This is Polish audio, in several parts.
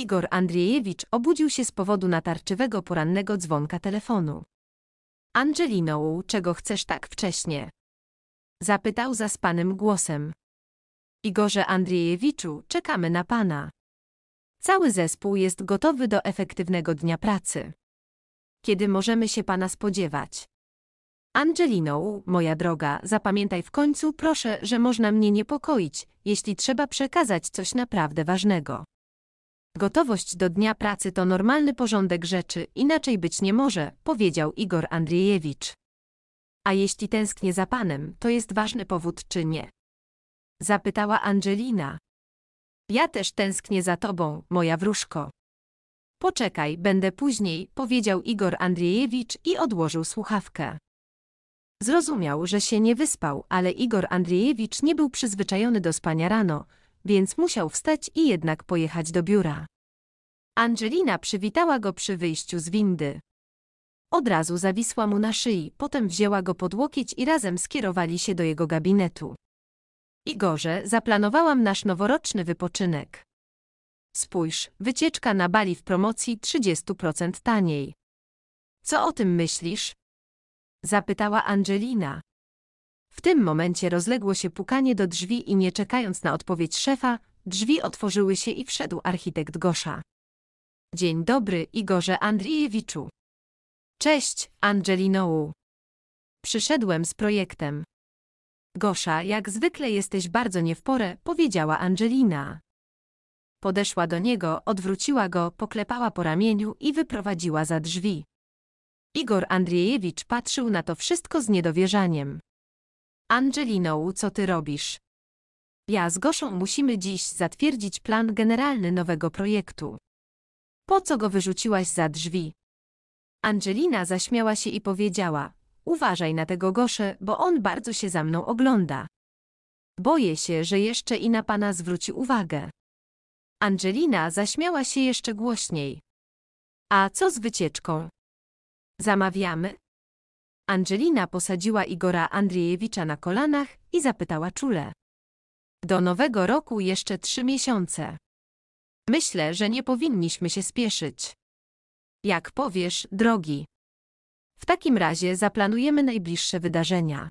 Igor Andrzejewicz obudził się z powodu natarczywego porannego dzwonka telefonu. Angelino, czego chcesz tak wcześnie? Zapytał zaspanym głosem. Igorze Andrzejewiczu, czekamy na pana. Cały zespół jest gotowy do efektywnego dnia pracy. Kiedy możemy się pana spodziewać? Angelino, moja droga, zapamiętaj w końcu proszę, że można mnie niepokoić, jeśli trzeba przekazać coś naprawdę ważnego. Gotowość do dnia pracy to normalny porządek rzeczy, inaczej być nie może, powiedział Igor Andrzejewicz. A jeśli tęsknię za panem, to jest ważny powód czy nie? Zapytała Angelina. Ja też tęsknię za tobą, moja wróżko. Poczekaj, będę później, powiedział Igor Andrzejewicz i odłożył słuchawkę. Zrozumiał, że się nie wyspał, ale Igor Andrzejewicz nie był przyzwyczajony do spania rano, więc musiał wstać i jednak pojechać do biura. Angelina przywitała go przy wyjściu z windy. Od razu zawisła mu na szyi, potem wzięła go pod łokieć i razem skierowali się do jego gabinetu. Igorze, zaplanowałam nasz noworoczny wypoczynek. Spójrz, wycieczka na Bali w promocji 30% taniej. Co o tym myślisz? Zapytała Angelina. W tym momencie rozległo się pukanie do drzwi i nie czekając na odpowiedź szefa, drzwi otworzyły się i wszedł architekt Gosza. Dzień dobry, Igorze Andrzejewiczu. Cześć, Angelinołu. Przyszedłem z projektem. Gosza, jak zwykle jesteś bardzo nie w porę, powiedziała Angelina. Podeszła do niego, odwróciła go, poklepała po ramieniu i wyprowadziła za drzwi. Igor Andrzejewicz patrzył na to wszystko z niedowierzaniem. Angelino, co ty robisz? Ja z Goszą musimy dziś zatwierdzić plan generalny nowego projektu. Po co go wyrzuciłaś za drzwi? Angelina zaśmiała się i powiedziała: Uważaj na tego Goszę, bo on bardzo się za mną ogląda. Boję się, że jeszcze i na pana zwróci uwagę. Angelina zaśmiała się jeszcze głośniej. A co z wycieczką? Zamawiamy? Angelina posadziła Igora Andrzejewicza na kolanach i zapytała czule. Do nowego roku jeszcze trzy miesiące. Myślę, że nie powinniśmy się spieszyć. Jak powiesz, drogi. W takim razie zaplanujemy najbliższe wydarzenia.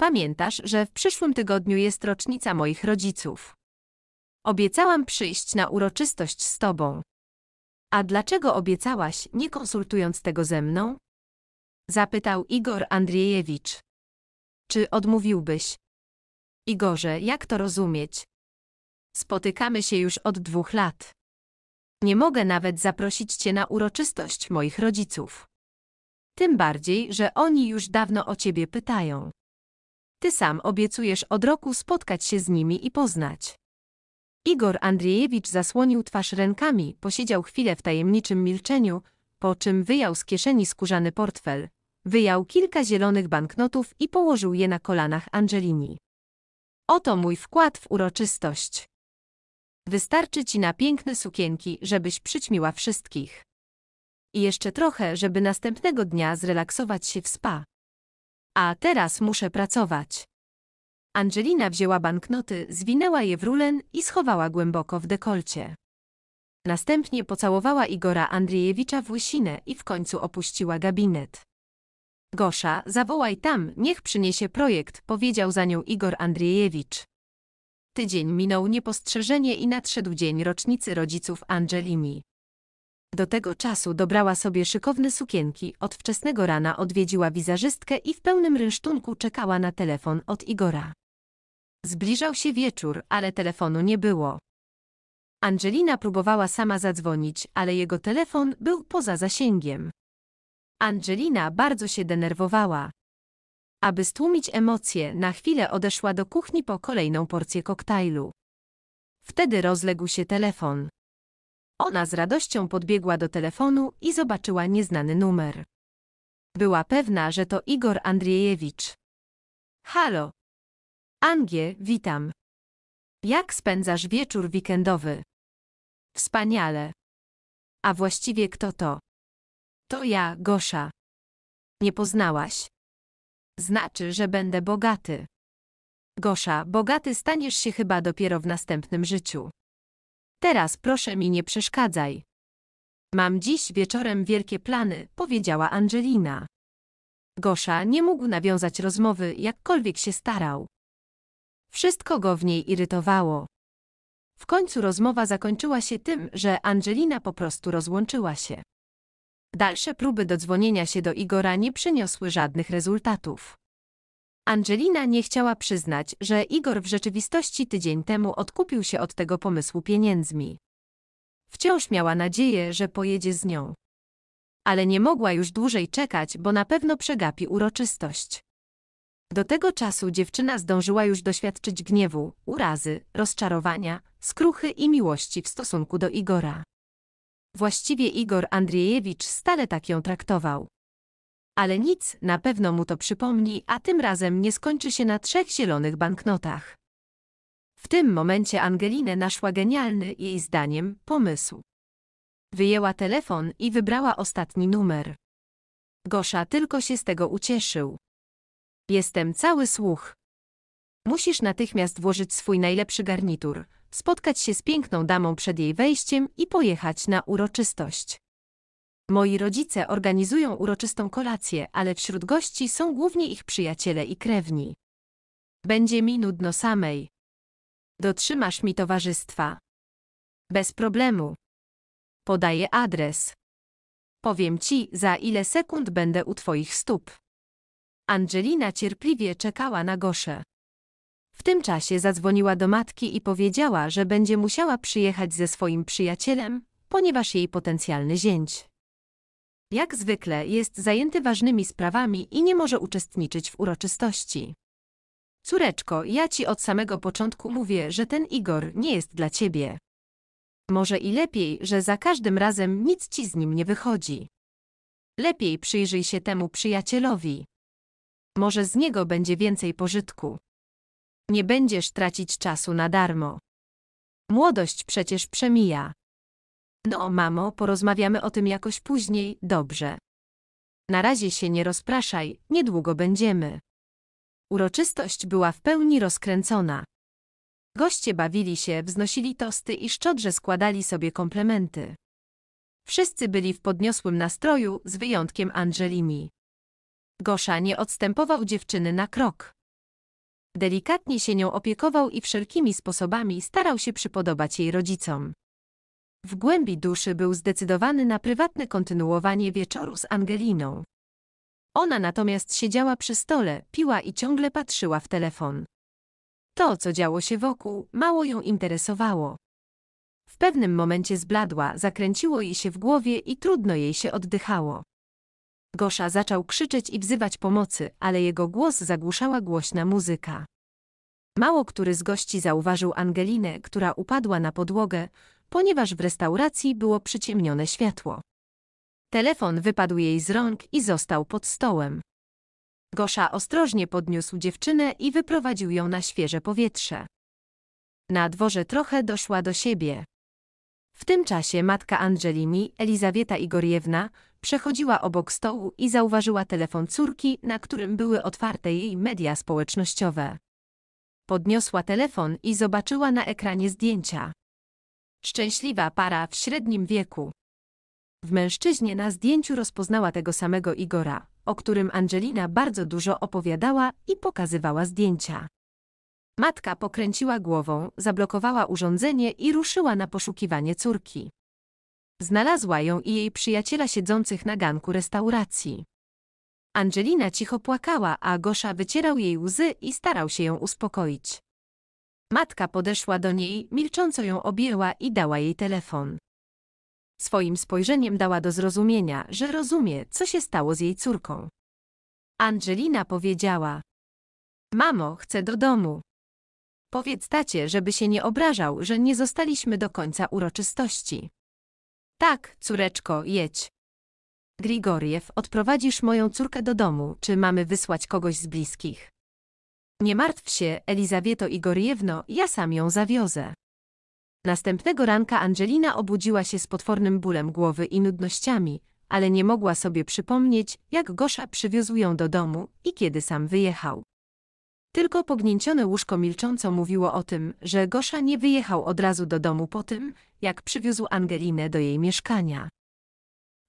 Pamiętasz, że w przyszłym tygodniu jest rocznica moich rodziców. Obiecałam przyjść na uroczystość z tobą. A dlaczego obiecałaś, nie konsultując tego ze mną? Zapytał Igor Andrzejewicz. Czy odmówiłbyś? Igorze, jak to rozumieć? Spotykamy się już od dwóch lat. Nie mogę nawet zaprosić cię na uroczystość moich rodziców. Tym bardziej, że oni już dawno o ciebie pytają. Ty sam obiecujesz od roku spotkać się z nimi i poznać. Igor Andrzejewicz zasłonił twarz rękami, posiedział chwilę w tajemniczym milczeniu, po czym wyjął z kieszeni skórzany portfel, Wyjął kilka zielonych banknotów i położył je na kolanach Angelini. Oto mój wkład w uroczystość. Wystarczy ci na piękne sukienki, żebyś przyćmiła wszystkich. I jeszcze trochę, żeby następnego dnia zrelaksować się w spa. A teraz muszę pracować. Angelina wzięła banknoty, zwinęła je w rulen i schowała głęboko w dekolcie. Następnie pocałowała Igora Andrzejewicza w łysinę i w końcu opuściła gabinet. Gosza, zawołaj tam, niech przyniesie projekt, powiedział za nią Igor Andrzejewicz. Tydzień minął niepostrzeżenie i nadszedł dzień rocznicy rodziców Angelimi. Do tego czasu dobrała sobie szykowne sukienki, od wczesnego rana odwiedziła wizerzystkę i w pełnym rynsztunku czekała na telefon od Igora. Zbliżał się wieczór, ale telefonu nie było. Angelina próbowała sama zadzwonić, ale jego telefon był poza zasięgiem. Angelina bardzo się denerwowała. Aby stłumić emocje, na chwilę odeszła do kuchni po kolejną porcję koktajlu. Wtedy rozległ się telefon. Ona z radością podbiegła do telefonu i zobaczyła nieznany numer. Była pewna, że to Igor Andrzejewicz. Halo. Angie, witam. Jak spędzasz wieczór weekendowy? Wspaniale. A właściwie kto to? To ja, Gosza. Nie poznałaś. Znaczy, że będę bogaty. Gosza, bogaty staniesz się chyba dopiero w następnym życiu. Teraz proszę mi nie przeszkadzaj. Mam dziś wieczorem wielkie plany, powiedziała Angelina. Gosza nie mógł nawiązać rozmowy, jakkolwiek się starał. Wszystko go w niej irytowało. W końcu rozmowa zakończyła się tym, że Angelina po prostu rozłączyła się. Dalsze próby dodzwonienia się do Igora nie przyniosły żadnych rezultatów. Angelina nie chciała przyznać, że Igor w rzeczywistości tydzień temu odkupił się od tego pomysłu pieniędzmi. Wciąż miała nadzieję, że pojedzie z nią. Ale nie mogła już dłużej czekać, bo na pewno przegapi uroczystość. Do tego czasu dziewczyna zdążyła już doświadczyć gniewu, urazy, rozczarowania, skruchy i miłości w stosunku do Igora. Właściwie Igor Andrzejewicz stale tak ją traktował. Ale nic, na pewno mu to przypomni, a tym razem nie skończy się na trzech zielonych banknotach. W tym momencie Angelinę naszła genialny, jej zdaniem, pomysł. Wyjęła telefon i wybrała ostatni numer. Gosza tylko się z tego ucieszył. Jestem cały słuch. Musisz natychmiast włożyć swój najlepszy garnitur, spotkać się z piękną damą przed jej wejściem i pojechać na uroczystość. Moi rodzice organizują uroczystą kolację, ale wśród gości są głównie ich przyjaciele i krewni. Będzie mi nudno samej. Dotrzymasz mi towarzystwa. Bez problemu. Podaję adres. Powiem ci, za ile sekund będę u twoich stóp. Angelina cierpliwie czekała na gosze. W tym czasie zadzwoniła do matki i powiedziała, że będzie musiała przyjechać ze swoim przyjacielem, ponieważ jej potencjalny zięć. Jak zwykle jest zajęty ważnymi sprawami i nie może uczestniczyć w uroczystości. Córeczko, ja ci od samego początku mówię, że ten Igor nie jest dla ciebie. Może i lepiej, że za każdym razem nic ci z nim nie wychodzi. Lepiej przyjrzyj się temu przyjacielowi. Może z niego będzie więcej pożytku. Nie będziesz tracić czasu na darmo. Młodość przecież przemija. No, mamo, porozmawiamy o tym jakoś później, dobrze. Na razie się nie rozpraszaj, niedługo będziemy. Uroczystość była w pełni rozkręcona. Goście bawili się, wznosili tosty i szczodrze składali sobie komplementy. Wszyscy byli w podniosłym nastroju, z wyjątkiem Angelimi. Gosza nie odstępował dziewczyny na krok. Delikatnie się nią opiekował i wszelkimi sposobami starał się przypodobać jej rodzicom. W głębi duszy był zdecydowany na prywatne kontynuowanie wieczoru z Angeliną. Ona natomiast siedziała przy stole, piła i ciągle patrzyła w telefon. To, co działo się wokół, mało ją interesowało. W pewnym momencie zbladła, zakręciło jej się w głowie i trudno jej się oddychało. Gosza zaczął krzyczeć i wzywać pomocy, ale jego głos zagłuszała głośna muzyka. Mało który z gości zauważył Angelinę, która upadła na podłogę, ponieważ w restauracji było przyciemnione światło. Telefon wypadł jej z rąk i został pod stołem. Gosza ostrożnie podniósł dziewczynę i wyprowadził ją na świeże powietrze. Na dworze trochę doszła do siebie. W tym czasie matka Angelini, Elizaweta Igoriewna, Przechodziła obok stołu i zauważyła telefon córki, na którym były otwarte jej media społecznościowe. Podniosła telefon i zobaczyła na ekranie zdjęcia. Szczęśliwa para w średnim wieku. W mężczyźnie na zdjęciu rozpoznała tego samego Igora, o którym Angelina bardzo dużo opowiadała i pokazywała zdjęcia. Matka pokręciła głową, zablokowała urządzenie i ruszyła na poszukiwanie córki. Znalazła ją i jej przyjaciela siedzących na ganku restauracji. Angelina cicho płakała, a Gosza wycierał jej łzy i starał się ją uspokoić. Matka podeszła do niej, milcząco ją objęła i dała jej telefon. Swoim spojrzeniem dała do zrozumienia, że rozumie, co się stało z jej córką. Angelina powiedziała: Mamo, chcę do domu. Powiedz tacie, żeby się nie obrażał, że nie zostaliśmy do końca uroczystości. Tak, córeczko, jedź. Grigoriew, odprowadzisz moją córkę do domu, czy mamy wysłać kogoś z bliskich? Nie martw się, Elizawieto Igoriewno, ja sam ją zawiozę. Następnego ranka Angelina obudziła się z potwornym bólem głowy i nudnościami, ale nie mogła sobie przypomnieć, jak Gosza przywiózł ją do domu i kiedy sam wyjechał. Tylko pognięcione łóżko milcząco mówiło o tym, że Gosza nie wyjechał od razu do domu po tym, jak przywiózł Angelinę do jej mieszkania.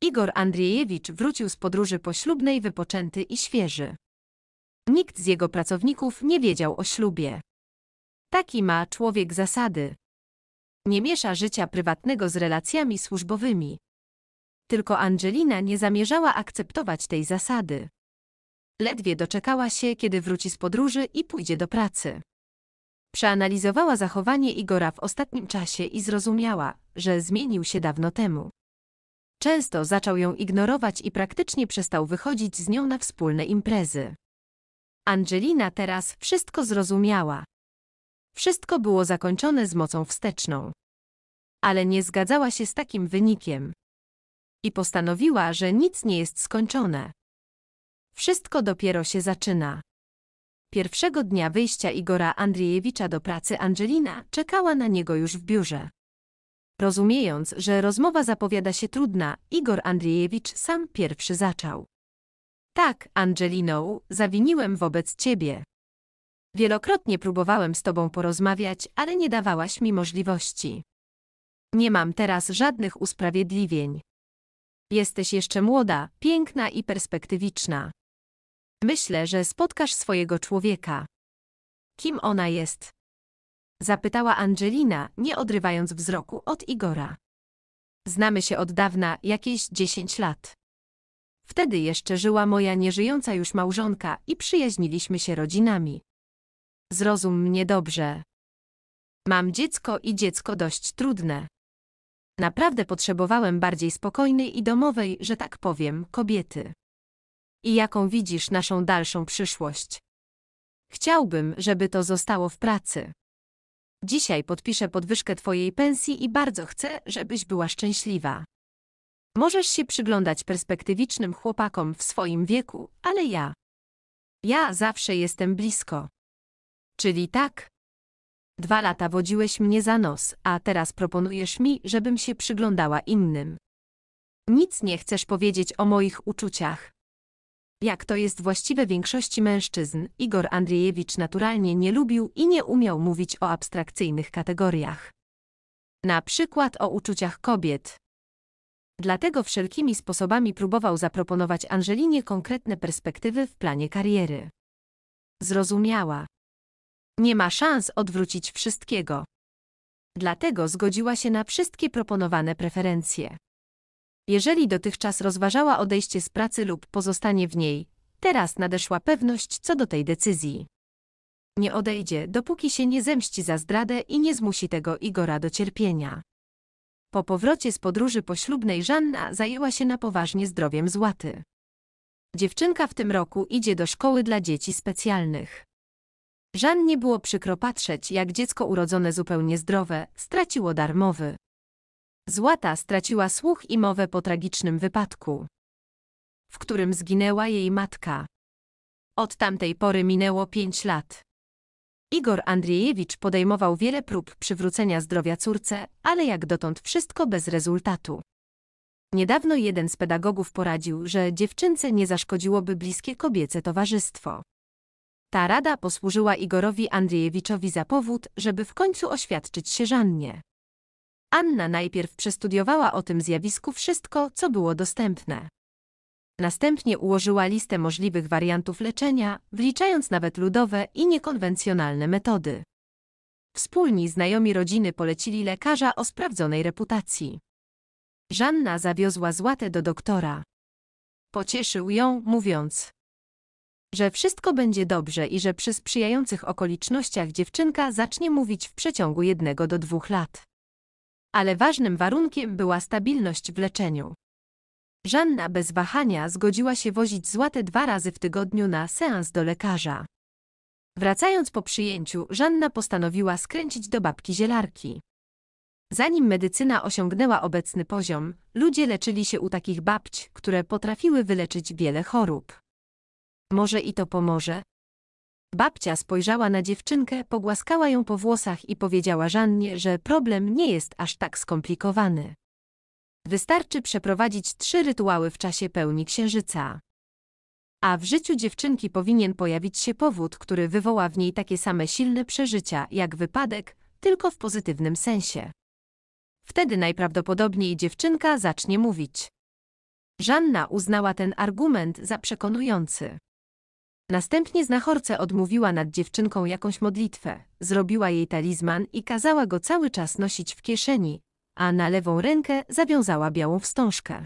Igor Andrzejewicz wrócił z podróży poślubnej wypoczęty i świeży. Nikt z jego pracowników nie wiedział o ślubie. Taki ma człowiek zasady. Nie miesza życia prywatnego z relacjami służbowymi. Tylko Angelina nie zamierzała akceptować tej zasady. Ledwie doczekała się, kiedy wróci z podróży i pójdzie do pracy. Przeanalizowała zachowanie Igora w ostatnim czasie i zrozumiała, że zmienił się dawno temu. Często zaczął ją ignorować i praktycznie przestał wychodzić z nią na wspólne imprezy. Angelina teraz wszystko zrozumiała. Wszystko było zakończone z mocą wsteczną. Ale nie zgadzała się z takim wynikiem. I postanowiła, że nic nie jest skończone. Wszystko dopiero się zaczyna. Pierwszego dnia wyjścia Igora Andrzejewicza do pracy Angelina czekała na niego już w biurze. Rozumiejąc, że rozmowa zapowiada się trudna, Igor Andrzejewicz sam pierwszy zaczął. Tak, Angelino, zawiniłem wobec ciebie. Wielokrotnie próbowałem z tobą porozmawiać, ale nie dawałaś mi możliwości. Nie mam teraz żadnych usprawiedliwień. Jesteś jeszcze młoda, piękna i perspektywiczna. Myślę, że spotkasz swojego człowieka. Kim ona jest? Zapytała Angelina, nie odrywając wzroku od Igora. Znamy się od dawna, jakieś 10 lat. Wtedy jeszcze żyła moja nieżyjąca już małżonka i przyjaźniliśmy się rodzinami. Zrozum mnie dobrze. Mam dziecko i dziecko dość trudne. Naprawdę potrzebowałem bardziej spokojnej i domowej, że tak powiem, kobiety i jaką widzisz naszą dalszą przyszłość. Chciałbym, żeby to zostało w pracy. Dzisiaj podpiszę podwyżkę Twojej pensji i bardzo chcę, żebyś była szczęśliwa. Możesz się przyglądać perspektywicznym chłopakom w swoim wieku, ale ja. Ja zawsze jestem blisko. Czyli tak? Dwa lata wodziłeś mnie za nos, a teraz proponujesz mi, żebym się przyglądała innym. Nic nie chcesz powiedzieć o moich uczuciach. Jak to jest właściwe większości mężczyzn, Igor Andrzejewicz naturalnie nie lubił i nie umiał mówić o abstrakcyjnych kategoriach. Na przykład o uczuciach kobiet. Dlatego wszelkimi sposobami próbował zaproponować Angelinie konkretne perspektywy w planie kariery. Zrozumiała. Nie ma szans odwrócić wszystkiego. Dlatego zgodziła się na wszystkie proponowane preferencje. Jeżeli dotychczas rozważała odejście z pracy lub pozostanie w niej, teraz nadeszła pewność co do tej decyzji. Nie odejdzie, dopóki się nie zemści za zdradę i nie zmusi tego Igora do cierpienia. Po powrocie z podróży poślubnej Żanna zajęła się na poważnie zdrowiem złaty. Dziewczynka w tym roku idzie do szkoły dla dzieci specjalnych. Żannie było przykro patrzeć, jak dziecko urodzone zupełnie zdrowe straciło darmowy Złata straciła słuch i mowę po tragicznym wypadku, w którym zginęła jej matka. Od tamtej pory minęło pięć lat. Igor Andrzejewicz podejmował wiele prób przywrócenia zdrowia córce, ale jak dotąd wszystko bez rezultatu. Niedawno jeden z pedagogów poradził, że dziewczynce nie zaszkodziłoby bliskie kobiece towarzystwo. Ta rada posłużyła Igorowi Andrzejewiczowi za powód, żeby w końcu oświadczyć się Żannie. Anna najpierw przestudiowała o tym zjawisku wszystko, co było dostępne. Następnie ułożyła listę możliwych wariantów leczenia, wliczając nawet ludowe i niekonwencjonalne metody. Wspólni znajomi rodziny polecili lekarza o sprawdzonej reputacji. Żanna zawiozła złatę do doktora. Pocieszył ją, mówiąc, że wszystko będzie dobrze i że przy sprzyjających okolicznościach dziewczynka zacznie mówić w przeciągu jednego do dwóch lat ale ważnym warunkiem była stabilność w leczeniu. Żanna bez wahania zgodziła się wozić złate dwa razy w tygodniu na seans do lekarza. Wracając po przyjęciu, Żanna postanowiła skręcić do babki zielarki. Zanim medycyna osiągnęła obecny poziom, ludzie leczyli się u takich babć, które potrafiły wyleczyć wiele chorób. Może i to pomoże, Babcia spojrzała na dziewczynkę, pogłaskała ją po włosach i powiedziała Żannie, że problem nie jest aż tak skomplikowany. Wystarczy przeprowadzić trzy rytuały w czasie pełni księżyca. A w życiu dziewczynki powinien pojawić się powód, który wywoła w niej takie same silne przeżycia jak wypadek, tylko w pozytywnym sensie. Wtedy najprawdopodobniej dziewczynka zacznie mówić. Żanna uznała ten argument za przekonujący. Następnie znachorce odmówiła nad dziewczynką jakąś modlitwę, zrobiła jej talizman i kazała go cały czas nosić w kieszeni, a na lewą rękę zawiązała białą wstążkę.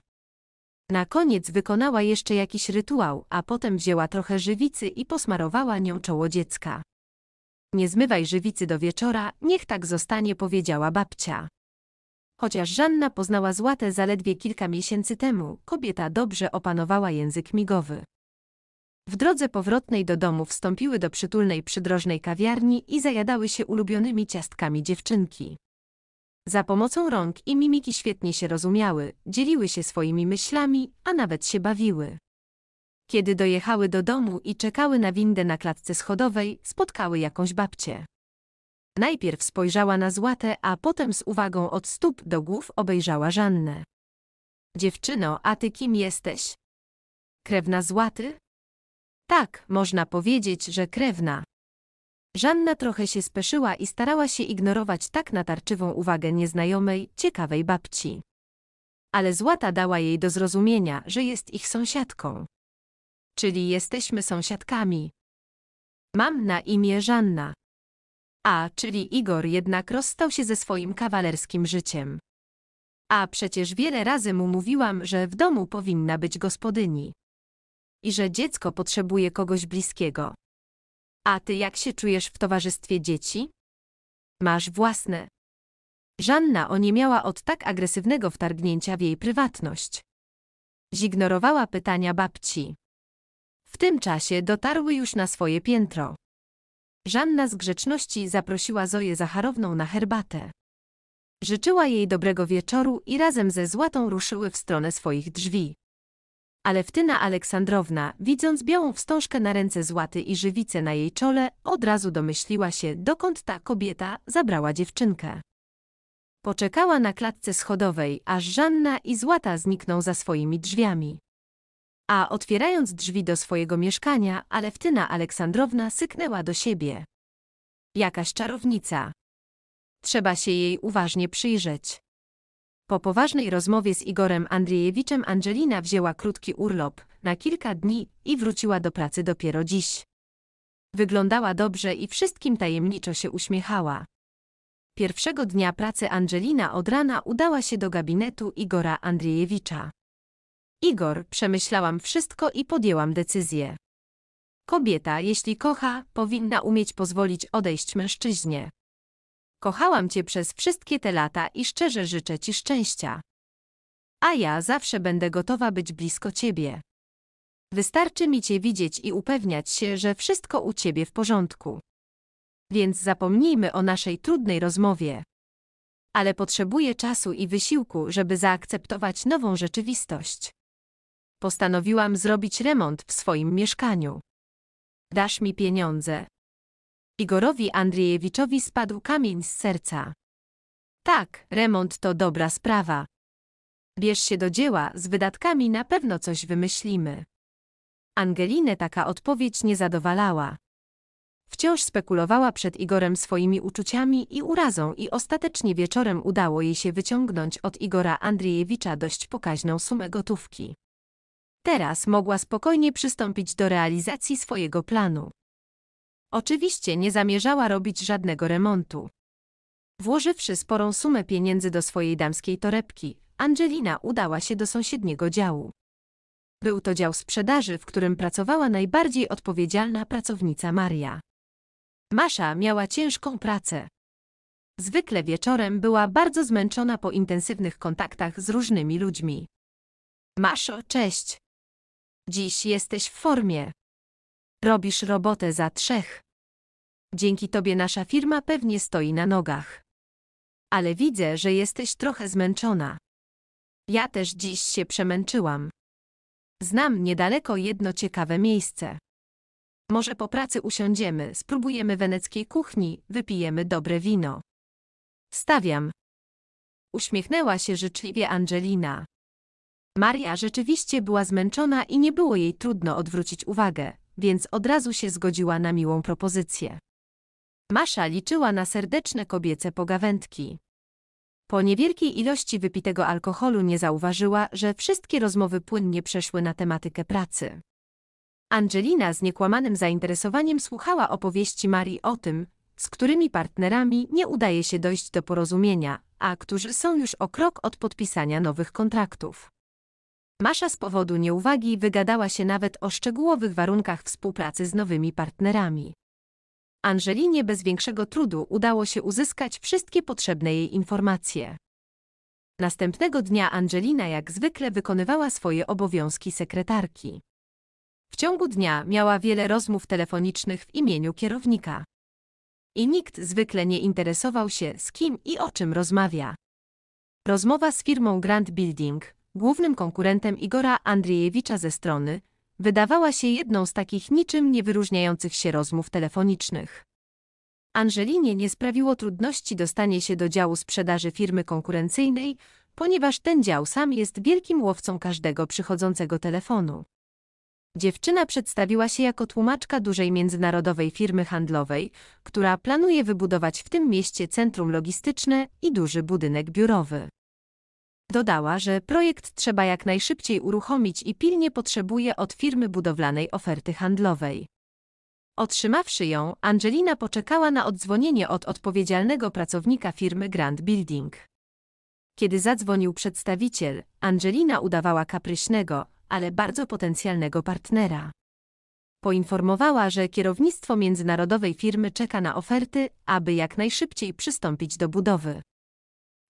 Na koniec wykonała jeszcze jakiś rytuał, a potem wzięła trochę żywicy i posmarowała nią czoło dziecka. Nie zmywaj żywicy do wieczora, niech tak zostanie, powiedziała babcia. Chociaż Żanna poznała złatę zaledwie kilka miesięcy temu, kobieta dobrze opanowała język migowy. W drodze powrotnej do domu wstąpiły do przytulnej przydrożnej kawiarni i zajadały się ulubionymi ciastkami dziewczynki. Za pomocą rąk i mimiki świetnie się rozumiały, dzieliły się swoimi myślami, a nawet się bawiły. Kiedy dojechały do domu i czekały na windę na klatce schodowej, spotkały jakąś babcię. Najpierw spojrzała na złatę, a potem z uwagą od stóp do głów obejrzała Żannę. Dziewczyno, a ty kim jesteś? Krewna złaty? Tak, można powiedzieć, że krewna. Żanna trochę się speszyła i starała się ignorować tak natarczywą uwagę nieznajomej, ciekawej babci. Ale złata dała jej do zrozumienia, że jest ich sąsiadką. Czyli jesteśmy sąsiadkami. Mam na imię Żanna. A, czyli Igor jednak rozstał się ze swoim kawalerskim życiem. A przecież wiele razy mu mówiłam, że w domu powinna być gospodyni i że dziecko potrzebuje kogoś bliskiego. A ty jak się czujesz w towarzystwie dzieci? Masz własne. Żanna o nie miała od tak agresywnego wtargnięcia w jej prywatność. Zignorowała pytania babci. W tym czasie dotarły już na swoje piętro. Żanna z grzeczności zaprosiła Zoję Zacharowną na herbatę. Życzyła jej dobrego wieczoru i razem ze Złatą ruszyły w stronę swoich drzwi. Aleftyna Aleksandrowna, widząc białą wstążkę na ręce złaty i żywicę na jej czole, od razu domyśliła się, dokąd ta kobieta zabrała dziewczynkę. Poczekała na klatce schodowej, aż Żanna i Złata znikną za swoimi drzwiami. A otwierając drzwi do swojego mieszkania, Alewtyna Aleksandrowna syknęła do siebie. Jakaś czarownica. Trzeba się jej uważnie przyjrzeć. Po poważnej rozmowie z Igorem Andrzejewiczem Angelina wzięła krótki urlop na kilka dni i wróciła do pracy dopiero dziś. Wyglądała dobrze i wszystkim tajemniczo się uśmiechała. Pierwszego dnia pracy Angelina od rana udała się do gabinetu Igora Andrzejewicza. Igor, przemyślałam wszystko i podjęłam decyzję. Kobieta, jeśli kocha, powinna umieć pozwolić odejść mężczyźnie. Kochałam cię przez wszystkie te lata i szczerze życzę ci szczęścia. A ja zawsze będę gotowa być blisko ciebie. Wystarczy mi cię widzieć i upewniać się, że wszystko u ciebie w porządku. Więc zapomnijmy o naszej trudnej rozmowie. Ale potrzebuję czasu i wysiłku, żeby zaakceptować nową rzeczywistość. Postanowiłam zrobić remont w swoim mieszkaniu. Dasz mi pieniądze, Igorowi Andrzejewiczowi spadł kamień z serca. Tak, remont to dobra sprawa. Bierz się do dzieła, z wydatkami na pewno coś wymyślimy. Angelinę taka odpowiedź nie zadowalała. Wciąż spekulowała przed Igorem swoimi uczuciami i urazą i ostatecznie wieczorem udało jej się wyciągnąć od Igora Andrzejewicza dość pokaźną sumę gotówki. Teraz mogła spokojnie przystąpić do realizacji swojego planu. Oczywiście nie zamierzała robić żadnego remontu. Włożywszy sporą sumę pieniędzy do swojej damskiej torebki, Angelina udała się do sąsiedniego działu. Był to dział sprzedaży, w którym pracowała najbardziej odpowiedzialna pracownica Maria. Masza miała ciężką pracę. Zwykle wieczorem była bardzo zmęczona po intensywnych kontaktach z różnymi ludźmi. Maszo, cześć. Dziś jesteś w formie. Robisz robotę za trzech. Dzięki tobie nasza firma pewnie stoi na nogach. Ale widzę, że jesteś trochę zmęczona. Ja też dziś się przemęczyłam. Znam niedaleko jedno ciekawe miejsce. Może po pracy usiądziemy, spróbujemy weneckiej kuchni, wypijemy dobre wino. Stawiam. Uśmiechnęła się życzliwie Angelina. Maria rzeczywiście była zmęczona i nie było jej trudno odwrócić uwagę, więc od razu się zgodziła na miłą propozycję. Masza liczyła na serdeczne kobiece pogawędki. Po niewielkiej ilości wypitego alkoholu nie zauważyła, że wszystkie rozmowy płynnie przeszły na tematykę pracy. Angelina z niekłamanym zainteresowaniem słuchała opowieści Marii o tym, z którymi partnerami nie udaje się dojść do porozumienia, a którzy są już o krok od podpisania nowych kontraktów. Masza z powodu nieuwagi wygadała się nawet o szczegółowych warunkach współpracy z nowymi partnerami. Angelinie bez większego trudu udało się uzyskać wszystkie potrzebne jej informacje. Następnego dnia Angelina jak zwykle wykonywała swoje obowiązki sekretarki. W ciągu dnia miała wiele rozmów telefonicznych w imieniu kierownika. I nikt zwykle nie interesował się, z kim i o czym rozmawia. Rozmowa z firmą Grand Building, głównym konkurentem Igora Andrzejewicza ze strony Wydawała się jedną z takich niczym nie wyróżniających się rozmów telefonicznych. Angelinie nie sprawiło trudności dostanie się do działu sprzedaży firmy konkurencyjnej, ponieważ ten dział sam jest wielkim łowcą każdego przychodzącego telefonu. Dziewczyna przedstawiła się jako tłumaczka dużej międzynarodowej firmy handlowej, która planuje wybudować w tym mieście centrum logistyczne i duży budynek biurowy. Dodała, że projekt trzeba jak najszybciej uruchomić i pilnie potrzebuje od firmy budowlanej oferty handlowej. Otrzymawszy ją, Angelina poczekała na oddzwonienie od odpowiedzialnego pracownika firmy Grand Building. Kiedy zadzwonił przedstawiciel, Angelina udawała kapryśnego, ale bardzo potencjalnego partnera. Poinformowała, że kierownictwo międzynarodowej firmy czeka na oferty, aby jak najszybciej przystąpić do budowy.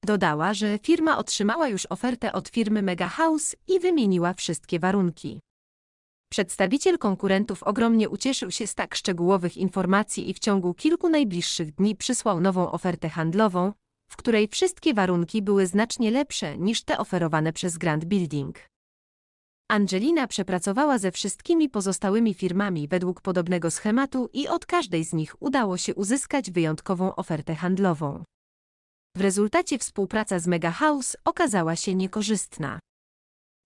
Dodała, że firma otrzymała już ofertę od firmy Mega House i wymieniła wszystkie warunki. Przedstawiciel konkurentów ogromnie ucieszył się z tak szczegółowych informacji i w ciągu kilku najbliższych dni przysłał nową ofertę handlową, w której wszystkie warunki były znacznie lepsze niż te oferowane przez Grand Building. Angelina przepracowała ze wszystkimi pozostałymi firmami według podobnego schematu i od każdej z nich udało się uzyskać wyjątkową ofertę handlową. W rezultacie współpraca z Mega House okazała się niekorzystna.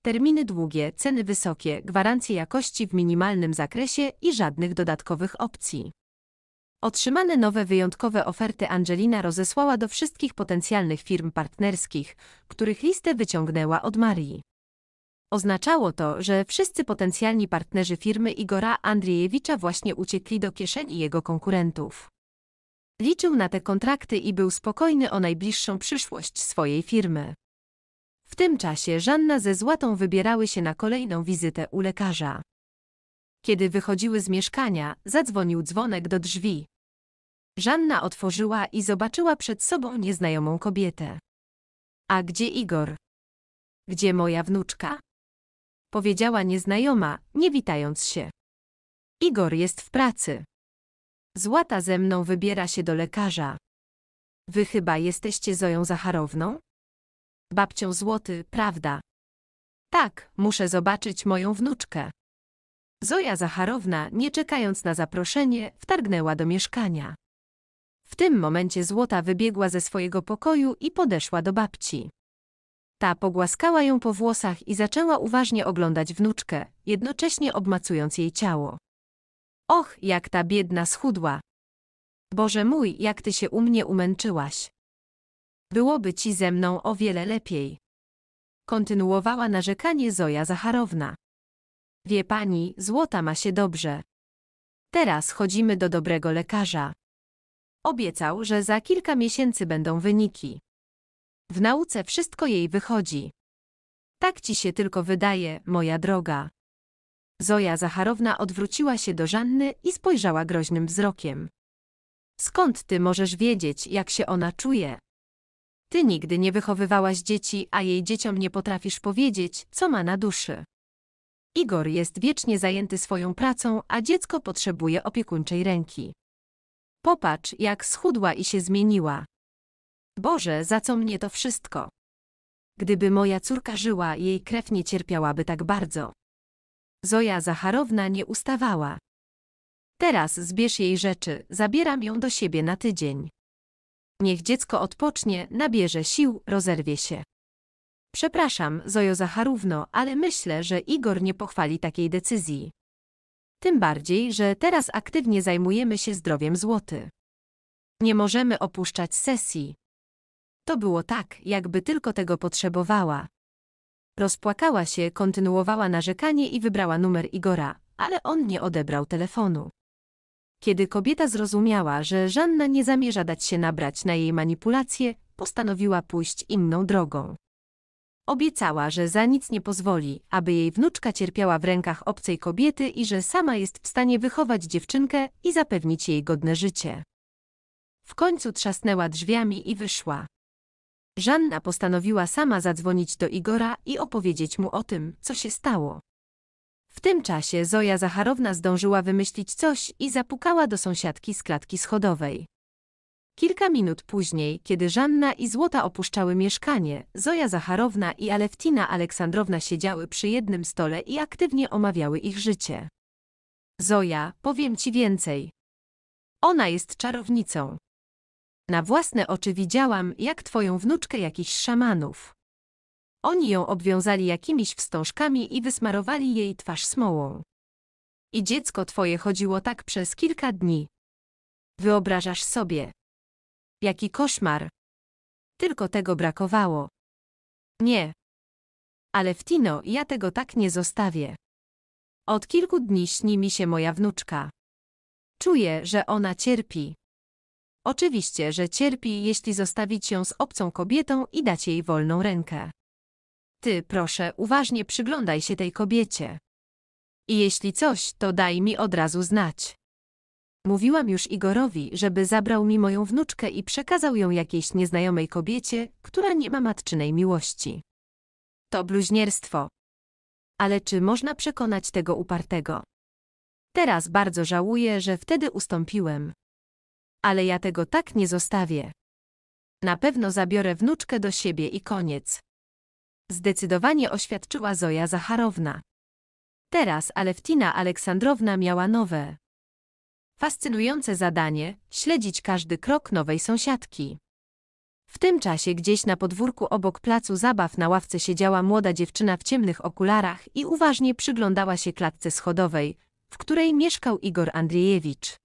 Terminy długie, ceny wysokie, gwarancje jakości w minimalnym zakresie i żadnych dodatkowych opcji. Otrzymane nowe wyjątkowe oferty Angelina rozesłała do wszystkich potencjalnych firm partnerskich, których listę wyciągnęła od Marii. Oznaczało to, że wszyscy potencjalni partnerzy firmy Igora Andrzejewicza właśnie uciekli do kieszeni jego konkurentów. Liczył na te kontrakty i był spokojny o najbliższą przyszłość swojej firmy. W tym czasie Żanna ze Złatą wybierały się na kolejną wizytę u lekarza. Kiedy wychodziły z mieszkania, zadzwonił dzwonek do drzwi. Żanna otworzyła i zobaczyła przed sobą nieznajomą kobietę. A gdzie Igor? Gdzie moja wnuczka? Powiedziała nieznajoma, nie witając się. Igor jest w pracy. Złata ze mną wybiera się do lekarza. Wy chyba jesteście Zoją Zacharowną? Babcią Złoty, prawda? Tak, muszę zobaczyć moją wnuczkę. Zoja Zacharowna, nie czekając na zaproszenie, wtargnęła do mieszkania. W tym momencie Złota wybiegła ze swojego pokoju i podeszła do babci. Ta pogłaskała ją po włosach i zaczęła uważnie oglądać wnuczkę, jednocześnie obmacując jej ciało. Och, jak ta biedna schudła. Boże mój, jak ty się u mnie umęczyłaś. Byłoby ci ze mną o wiele lepiej. Kontynuowała narzekanie Zoja Zacharowna. Wie pani, złota ma się dobrze. Teraz chodzimy do dobrego lekarza. Obiecał, że za kilka miesięcy będą wyniki. W nauce wszystko jej wychodzi. Tak ci się tylko wydaje, moja droga. Zoja Zacharowna odwróciła się do Żanny i spojrzała groźnym wzrokiem. Skąd ty możesz wiedzieć, jak się ona czuje? Ty nigdy nie wychowywałaś dzieci, a jej dzieciom nie potrafisz powiedzieć, co ma na duszy. Igor jest wiecznie zajęty swoją pracą, a dziecko potrzebuje opiekuńczej ręki. Popatrz, jak schudła i się zmieniła. Boże, za co mnie to wszystko? Gdyby moja córka żyła, jej krew nie cierpiałaby tak bardzo. Zoja Zacharowna nie ustawała. Teraz zbierz jej rzeczy, zabieram ją do siebie na tydzień. Niech dziecko odpocznie, nabierze sił, rozerwie się. Przepraszam, Zojo Zacharówno, ale myślę, że Igor nie pochwali takiej decyzji. Tym bardziej, że teraz aktywnie zajmujemy się zdrowiem złoty. Nie możemy opuszczać sesji. To było tak, jakby tylko tego potrzebowała. Rozpłakała się, kontynuowała narzekanie i wybrała numer Igora, ale on nie odebrał telefonu. Kiedy kobieta zrozumiała, że Żanna nie zamierza dać się nabrać na jej manipulacje, postanowiła pójść inną drogą. Obiecała, że za nic nie pozwoli, aby jej wnuczka cierpiała w rękach obcej kobiety i że sama jest w stanie wychować dziewczynkę i zapewnić jej godne życie. W końcu trzasnęła drzwiami i wyszła. Żanna postanowiła sama zadzwonić do Igora i opowiedzieć mu o tym, co się stało. W tym czasie Zoja Zacharowna zdążyła wymyślić coś i zapukała do sąsiadki z klatki schodowej. Kilka minut później, kiedy Żanna i Złota opuszczały mieszkanie, Zoja Zacharowna i Aleftina Aleksandrowna siedziały przy jednym stole i aktywnie omawiały ich życie. Zoja, powiem ci więcej. Ona jest czarownicą. Na własne oczy widziałam, jak twoją wnuczkę jakichś szamanów. Oni ją obwiązali jakimiś wstążkami i wysmarowali jej twarz smołą. I dziecko twoje chodziło tak przez kilka dni. Wyobrażasz sobie. Jaki koszmar. Tylko tego brakowało. Nie. Ale w Tino ja tego tak nie zostawię. Od kilku dni śni mi się moja wnuczka. Czuję, że ona cierpi. Oczywiście, że cierpi, jeśli zostawić ją z obcą kobietą i dać jej wolną rękę. Ty, proszę, uważnie przyglądaj się tej kobiecie. I jeśli coś, to daj mi od razu znać. Mówiłam już Igorowi, żeby zabrał mi moją wnuczkę i przekazał ją jakiejś nieznajomej kobiecie, która nie ma matczynej miłości. To bluźnierstwo. Ale czy można przekonać tego upartego? Teraz bardzo żałuję, że wtedy ustąpiłem ale ja tego tak nie zostawię. Na pewno zabiorę wnuczkę do siebie i koniec. Zdecydowanie oświadczyła Zoja Zacharowna. Teraz Aleftina Aleksandrowna miała nowe. Fascynujące zadanie śledzić każdy krok nowej sąsiadki. W tym czasie gdzieś na podwórku obok placu zabaw na ławce siedziała młoda dziewczyna w ciemnych okularach i uważnie przyglądała się klatce schodowej, w której mieszkał Igor Andrzejewicz.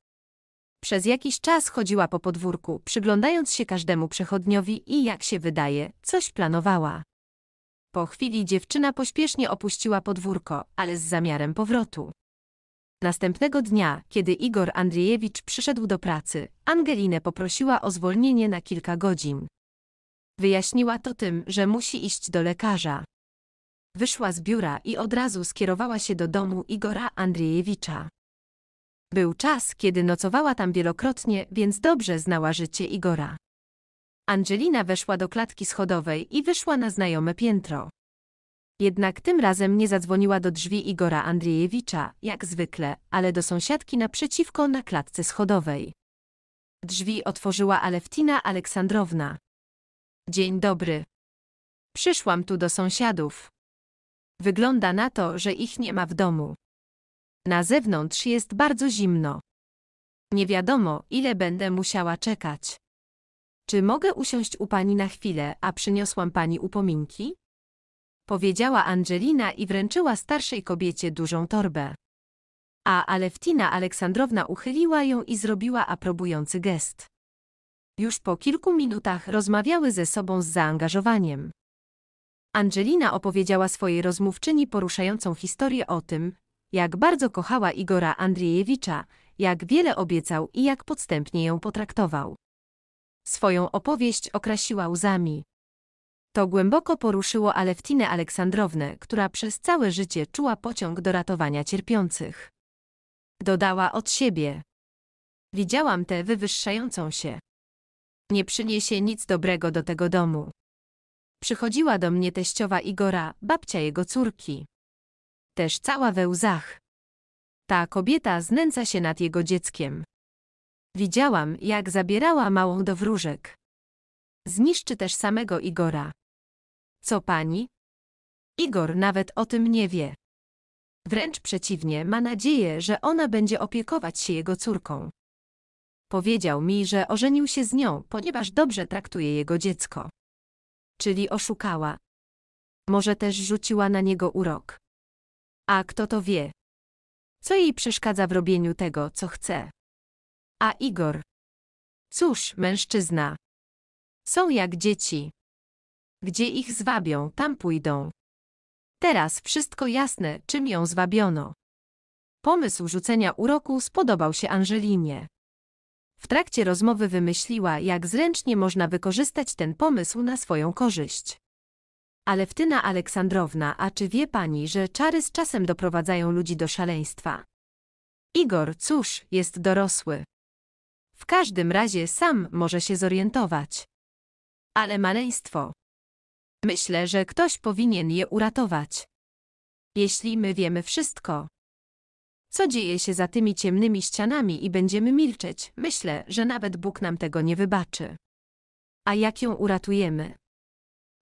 Przez jakiś czas chodziła po podwórku, przyglądając się każdemu przechodniowi i, jak się wydaje, coś planowała. Po chwili dziewczyna pośpiesznie opuściła podwórko, ale z zamiarem powrotu. Następnego dnia, kiedy Igor Andrzejewicz przyszedł do pracy, Angelinę poprosiła o zwolnienie na kilka godzin. Wyjaśniła to tym, że musi iść do lekarza. Wyszła z biura i od razu skierowała się do domu Igora Andrzejewicza. Był czas, kiedy nocowała tam wielokrotnie, więc dobrze znała życie Igora. Angelina weszła do klatki schodowej i wyszła na znajome piętro. Jednak tym razem nie zadzwoniła do drzwi Igora Andrzejewicza, jak zwykle, ale do sąsiadki naprzeciwko na klatce schodowej. Drzwi otworzyła Aleftina Aleksandrowna. Dzień dobry. Przyszłam tu do sąsiadów. Wygląda na to, że ich nie ma w domu. Na zewnątrz jest bardzo zimno. Nie wiadomo, ile będę musiała czekać. Czy mogę usiąść u pani na chwilę, a przyniosłam pani upominki? Powiedziała Angelina i wręczyła starszej kobiecie dużą torbę. A Aleftina Aleksandrowna uchyliła ją i zrobiła aprobujący gest. Już po kilku minutach rozmawiały ze sobą z zaangażowaniem. Angelina opowiedziała swojej rozmówczyni poruszającą historię o tym, jak bardzo kochała Igora Andrzejewicza, jak wiele obiecał i jak podstępnie ją potraktował. Swoją opowieść okrasiła łzami. To głęboko poruszyło Aleftinę Aleksandrownę, która przez całe życie czuła pociąg do ratowania cierpiących. Dodała od siebie. Widziałam tę wywyższającą się. Nie przyniesie nic dobrego do tego domu. Przychodziła do mnie teściowa Igora, babcia jego córki też cała we łzach. Ta kobieta znęca się nad jego dzieckiem. Widziałam, jak zabierała małą do wróżek. Zniszczy też samego Igora. Co pani? Igor nawet o tym nie wie. Wręcz przeciwnie, ma nadzieję, że ona będzie opiekować się jego córką. Powiedział mi, że ożenił się z nią, ponieważ dobrze traktuje jego dziecko. Czyli oszukała. Może też rzuciła na niego urok. A kto to wie? Co jej przeszkadza w robieniu tego, co chce? A Igor? Cóż, mężczyzna. Są jak dzieci. Gdzie ich zwabią, tam pójdą. Teraz wszystko jasne, czym ją zwabiono. Pomysł rzucenia uroku spodobał się Angelinie. W trakcie rozmowy wymyśliła, jak zręcznie można wykorzystać ten pomysł na swoją korzyść. Aleftyna Aleksandrowna, a czy wie pani, że czary z czasem doprowadzają ludzi do szaleństwa? Igor, cóż, jest dorosły. W każdym razie sam może się zorientować. Ale maleństwo. Myślę, że ktoś powinien je uratować. Jeśli my wiemy wszystko. Co dzieje się za tymi ciemnymi ścianami i będziemy milczeć, myślę, że nawet Bóg nam tego nie wybaczy. A jak ją uratujemy?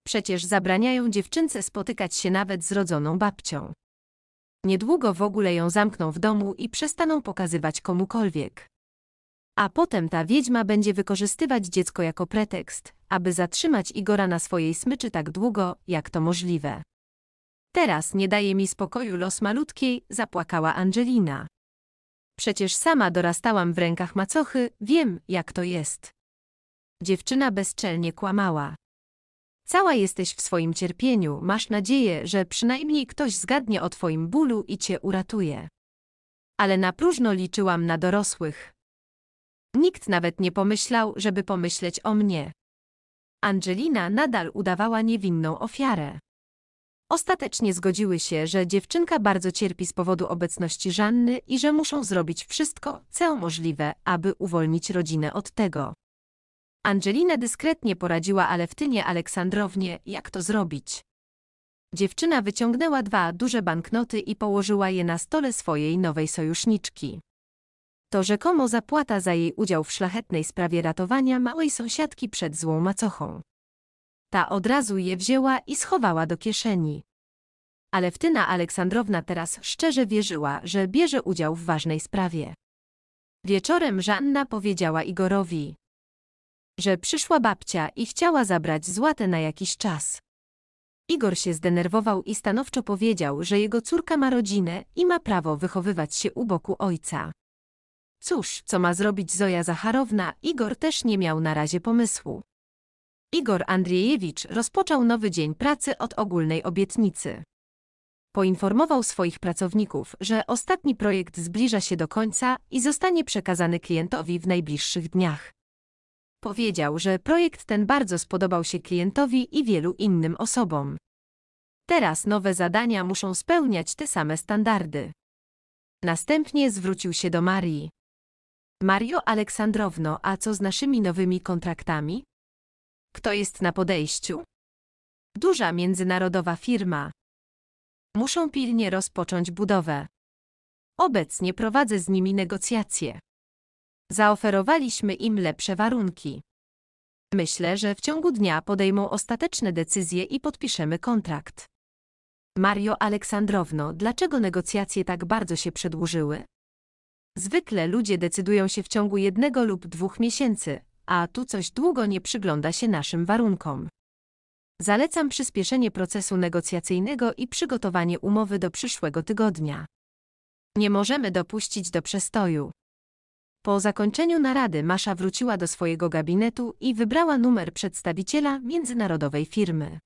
Przecież zabraniają dziewczynce spotykać się nawet z rodzoną babcią. Niedługo w ogóle ją zamkną w domu i przestaną pokazywać komukolwiek. A potem ta wiedźma będzie wykorzystywać dziecko jako pretekst, aby zatrzymać Igora na swojej smyczy tak długo, jak to możliwe. Teraz nie daje mi spokoju los malutkiej, zapłakała Angelina. Przecież sama dorastałam w rękach macochy, wiem, jak to jest. Dziewczyna bezczelnie kłamała. Cała jesteś w swoim cierpieniu, masz nadzieję, że przynajmniej ktoś zgadnie o twoim bólu i cię uratuje. Ale na próżno liczyłam na dorosłych. Nikt nawet nie pomyślał, żeby pomyśleć o mnie. Angelina nadal udawała niewinną ofiarę. Ostatecznie zgodziły się, że dziewczynka bardzo cierpi z powodu obecności Żanny i że muszą zrobić wszystko, co możliwe, aby uwolnić rodzinę od tego. Angelina dyskretnie poradziła Aleftynie Aleksandrownie, jak to zrobić. Dziewczyna wyciągnęła dwa duże banknoty i położyła je na stole swojej nowej sojuszniczki. To rzekomo zapłata za jej udział w szlachetnej sprawie ratowania małej sąsiadki przed złą macochą. Ta od razu je wzięła i schowała do kieszeni. Aleftyna Aleksandrowna teraz szczerze wierzyła, że bierze udział w ważnej sprawie. Wieczorem Żanna powiedziała Igorowi – że przyszła babcia i chciała zabrać złote na jakiś czas. Igor się zdenerwował i stanowczo powiedział, że jego córka ma rodzinę i ma prawo wychowywać się u boku ojca. Cóż, co ma zrobić Zoja Zacharowna, Igor też nie miał na razie pomysłu. Igor Andrzejewicz rozpoczął nowy dzień pracy od ogólnej obietnicy. Poinformował swoich pracowników, że ostatni projekt zbliża się do końca i zostanie przekazany klientowi w najbliższych dniach. Powiedział, że projekt ten bardzo spodobał się klientowi i wielu innym osobom. Teraz nowe zadania muszą spełniać te same standardy. Następnie zwrócił się do Marii. Mario Aleksandrowno, a co z naszymi nowymi kontraktami? Kto jest na podejściu? Duża międzynarodowa firma. Muszą pilnie rozpocząć budowę. Obecnie prowadzę z nimi negocjacje. Zaoferowaliśmy im lepsze warunki. Myślę, że w ciągu dnia podejmą ostateczne decyzje i podpiszemy kontrakt. Mario Aleksandrowno, dlaczego negocjacje tak bardzo się przedłużyły? Zwykle ludzie decydują się w ciągu jednego lub dwóch miesięcy, a tu coś długo nie przygląda się naszym warunkom. Zalecam przyspieszenie procesu negocjacyjnego i przygotowanie umowy do przyszłego tygodnia. Nie możemy dopuścić do przestoju. Po zakończeniu narady Masza wróciła do swojego gabinetu i wybrała numer przedstawiciela międzynarodowej firmy.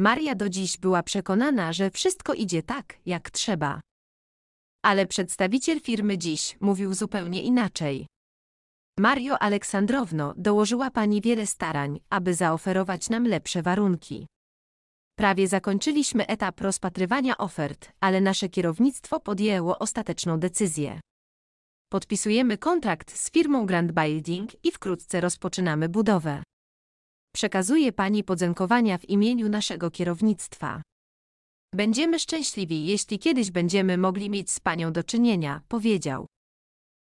Maria do dziś była przekonana, że wszystko idzie tak, jak trzeba. Ale przedstawiciel firmy dziś mówił zupełnie inaczej. Mario Aleksandrowno, dołożyła pani wiele starań, aby zaoferować nam lepsze warunki. Prawie zakończyliśmy etap rozpatrywania ofert, ale nasze kierownictwo podjęło ostateczną decyzję. Podpisujemy kontrakt z firmą Grand Building i wkrótce rozpoczynamy budowę. Przekazuje Pani podziękowania w imieniu naszego kierownictwa. Będziemy szczęśliwi, jeśli kiedyś będziemy mogli mieć z Panią do czynienia, powiedział.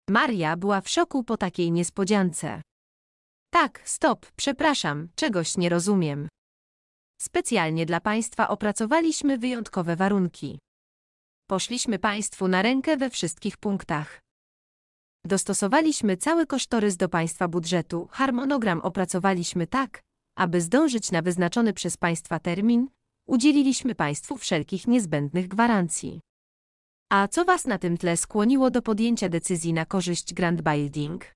Maria była w szoku po takiej niespodziance. Tak, stop, przepraszam, czegoś nie rozumiem. Specjalnie dla Państwa opracowaliśmy wyjątkowe warunki. Poszliśmy Państwu na rękę we wszystkich punktach. Dostosowaliśmy cały kosztorys do Państwa budżetu, harmonogram opracowaliśmy tak, aby zdążyć na wyznaczony przez Państwa termin, udzieliliśmy Państwu wszelkich niezbędnych gwarancji. A co Was na tym tle skłoniło do podjęcia decyzji na korzyść Grand Building?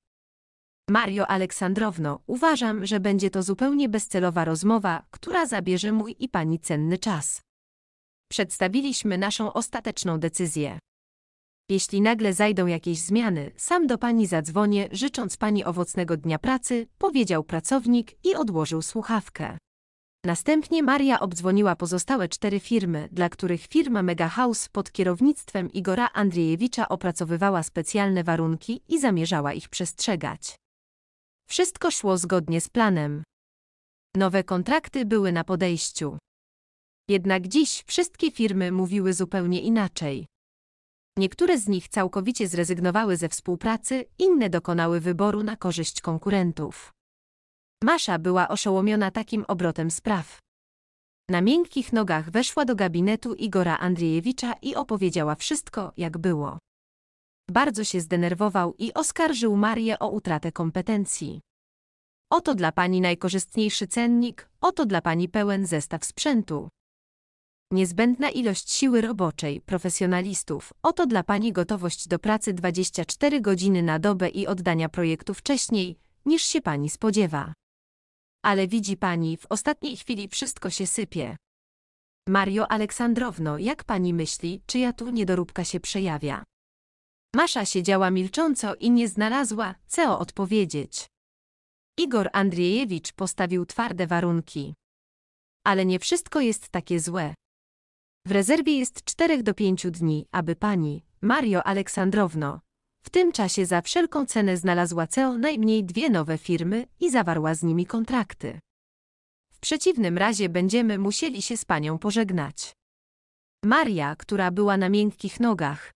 Mario Aleksandrowno, uważam, że będzie to zupełnie bezcelowa rozmowa, która zabierze mój i Pani cenny czas. Przedstawiliśmy naszą ostateczną decyzję. Jeśli nagle zajdą jakieś zmiany, sam do pani zadzwonię, życząc pani owocnego dnia pracy, powiedział pracownik i odłożył słuchawkę. Następnie Maria obdzwoniła pozostałe cztery firmy, dla których firma Mega House pod kierownictwem Igora Andrzejewicza opracowywała specjalne warunki i zamierzała ich przestrzegać. Wszystko szło zgodnie z planem. Nowe kontrakty były na podejściu. Jednak dziś wszystkie firmy mówiły zupełnie inaczej. Niektóre z nich całkowicie zrezygnowały ze współpracy, inne dokonały wyboru na korzyść konkurentów. Masza była oszołomiona takim obrotem spraw. Na miękkich nogach weszła do gabinetu Igora Andrzejewicza i opowiedziała wszystko, jak było. Bardzo się zdenerwował i oskarżył Marię o utratę kompetencji. Oto dla pani najkorzystniejszy cennik, oto dla pani pełen zestaw sprzętu niezbędna ilość siły roboczej, profesjonalistów, oto dla Pani gotowość do pracy 24 godziny na dobę i oddania projektu wcześniej, niż się Pani spodziewa. Ale widzi Pani, w ostatniej chwili wszystko się sypie. Mario Aleksandrowno, jak Pani myśli, czyja tu niedoróbka się przejawia? Masza siedziała milcząco i nie znalazła, co odpowiedzieć. Igor Andrzejewicz postawił twarde warunki. Ale nie wszystko jest takie złe. W rezerwie jest 4 do 5 dni, aby pani, Mario Aleksandrowno, w tym czasie za wszelką cenę znalazła co najmniej dwie nowe firmy i zawarła z nimi kontrakty. W przeciwnym razie będziemy musieli się z panią pożegnać. Maria, która była na miękkich nogach,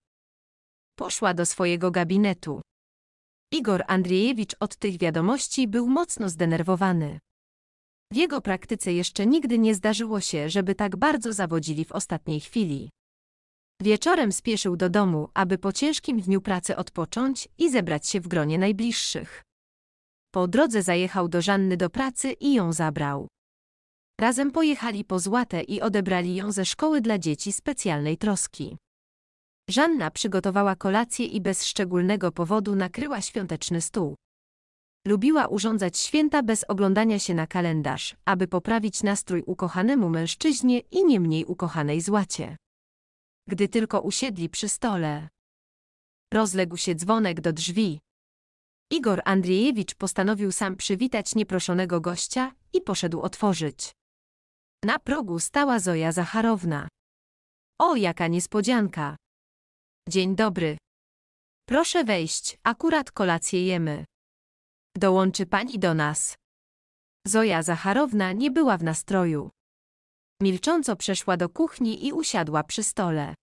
poszła do swojego gabinetu. Igor Andrzejewicz od tych wiadomości był mocno zdenerwowany. W jego praktyce jeszcze nigdy nie zdarzyło się, żeby tak bardzo zawodzili w ostatniej chwili. Wieczorem spieszył do domu, aby po ciężkim dniu pracy odpocząć i zebrać się w gronie najbliższych. Po drodze zajechał do Żanny do pracy i ją zabrał. Razem pojechali po złatę i odebrali ją ze szkoły dla dzieci specjalnej troski. Żanna przygotowała kolację i bez szczególnego powodu nakryła świąteczny stół. Lubiła urządzać święta bez oglądania się na kalendarz, aby poprawić nastrój ukochanemu mężczyźnie i niemniej ukochanej złacie. Gdy tylko usiedli przy stole, rozległ się dzwonek do drzwi. Igor Andrzejewicz postanowił sam przywitać nieproszonego gościa i poszedł otworzyć. Na progu stała Zoja Zacharowna. O, jaka niespodzianka! Dzień dobry. Proszę wejść, akurat kolację jemy. Dołączy pani do nas. Zoja Zacharowna nie była w nastroju. Milcząco przeszła do kuchni i usiadła przy stole.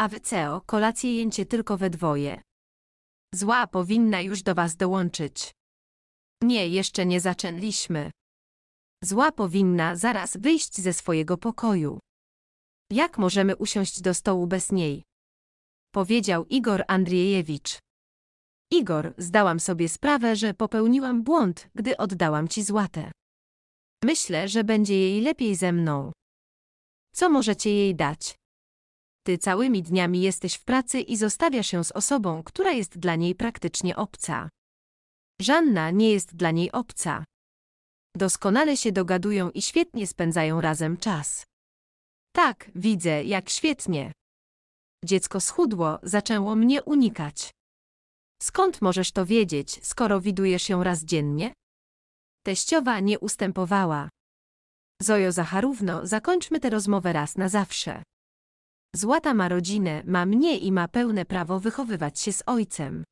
A wy, Ceo, kolację jęcie tylko we dwoje. Zła powinna już do was dołączyć. Nie, jeszcze nie zaczęliśmy. Zła powinna zaraz wyjść ze swojego pokoju. Jak możemy usiąść do stołu bez niej? Powiedział Igor Andrzejewicz. Igor, zdałam sobie sprawę, że popełniłam błąd, gdy oddałam ci złatę. Myślę, że będzie jej lepiej ze mną. Co możecie jej dać? Ty całymi dniami jesteś w pracy i zostawiasz ją z osobą, która jest dla niej praktycznie obca. Żanna nie jest dla niej obca. Doskonale się dogadują i świetnie spędzają razem czas. Tak, widzę, jak świetnie. Dziecko schudło, zaczęło mnie unikać. Skąd możesz to wiedzieć, skoro widujesz ją raz dziennie? Teściowa nie ustępowała. Zojo Zacharówno, zakończmy tę rozmowę raz na zawsze. Złata ma rodzinę, ma mnie i ma pełne prawo wychowywać się z ojcem.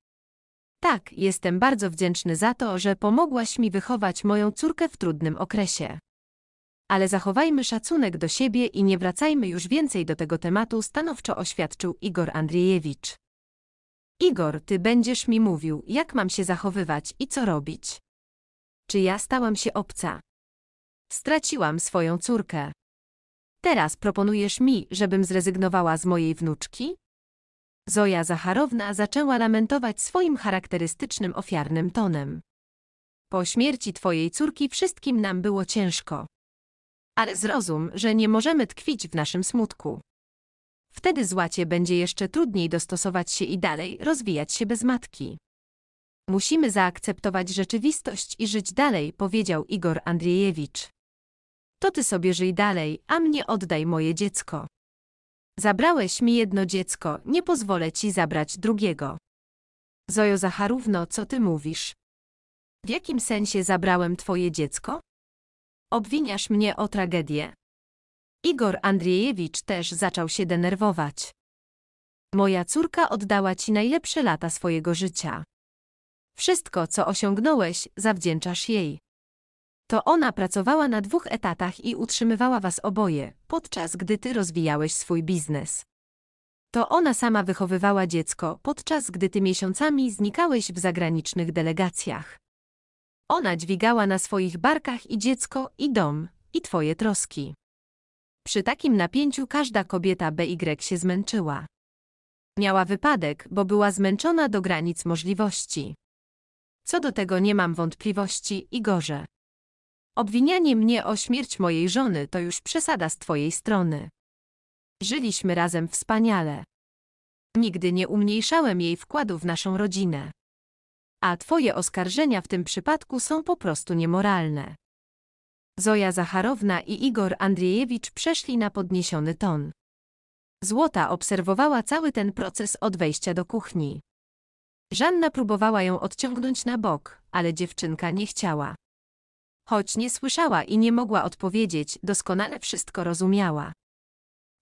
Tak, jestem bardzo wdzięczny za to, że pomogłaś mi wychować moją córkę w trudnym okresie. Ale zachowajmy szacunek do siebie i nie wracajmy już więcej do tego tematu, stanowczo oświadczył Igor Andrzejewicz. Igor, ty będziesz mi mówił, jak mam się zachowywać i co robić. Czy ja stałam się obca? Straciłam swoją córkę. Teraz proponujesz mi, żebym zrezygnowała z mojej wnuczki? Zoja Zacharowna zaczęła lamentować swoim charakterystycznym ofiarnym tonem. Po śmierci twojej córki wszystkim nam było ciężko. Ale zrozum, że nie możemy tkwić w naszym smutku. Wtedy złacie będzie jeszcze trudniej dostosować się i dalej rozwijać się bez matki. Musimy zaakceptować rzeczywistość i żyć dalej, powiedział Igor Andrzejewicz. To ty sobie żyj dalej, a mnie oddaj moje dziecko. Zabrałeś mi jedno dziecko, nie pozwolę ci zabrać drugiego. Zojo Zacharówno, co ty mówisz? W jakim sensie zabrałem twoje dziecko? Obwiniasz mnie o tragedię, Igor Andrzejewicz też zaczął się denerwować. Moja córka oddała ci najlepsze lata swojego życia. Wszystko, co osiągnąłeś, zawdzięczasz jej. To ona pracowała na dwóch etatach i utrzymywała was oboje, podczas gdy ty rozwijałeś swój biznes. To ona sama wychowywała dziecko, podczas gdy ty miesiącami znikałeś w zagranicznych delegacjach. Ona dźwigała na swoich barkach i dziecko, i dom, i twoje troski. Przy takim napięciu każda kobieta BY się zmęczyła. Miała wypadek, bo była zmęczona do granic możliwości. Co do tego nie mam wątpliwości, i gorzej. Obwinianie mnie o śmierć mojej żony to już przesada z twojej strony. Żyliśmy razem wspaniale. Nigdy nie umniejszałem jej wkładu w naszą rodzinę. A twoje oskarżenia w tym przypadku są po prostu niemoralne. Zoja Zacharowna i Igor Andrzejewicz przeszli na podniesiony ton. Złota obserwowała cały ten proces od wejścia do kuchni. Żanna próbowała ją odciągnąć na bok, ale dziewczynka nie chciała. Choć nie słyszała i nie mogła odpowiedzieć, doskonale wszystko rozumiała.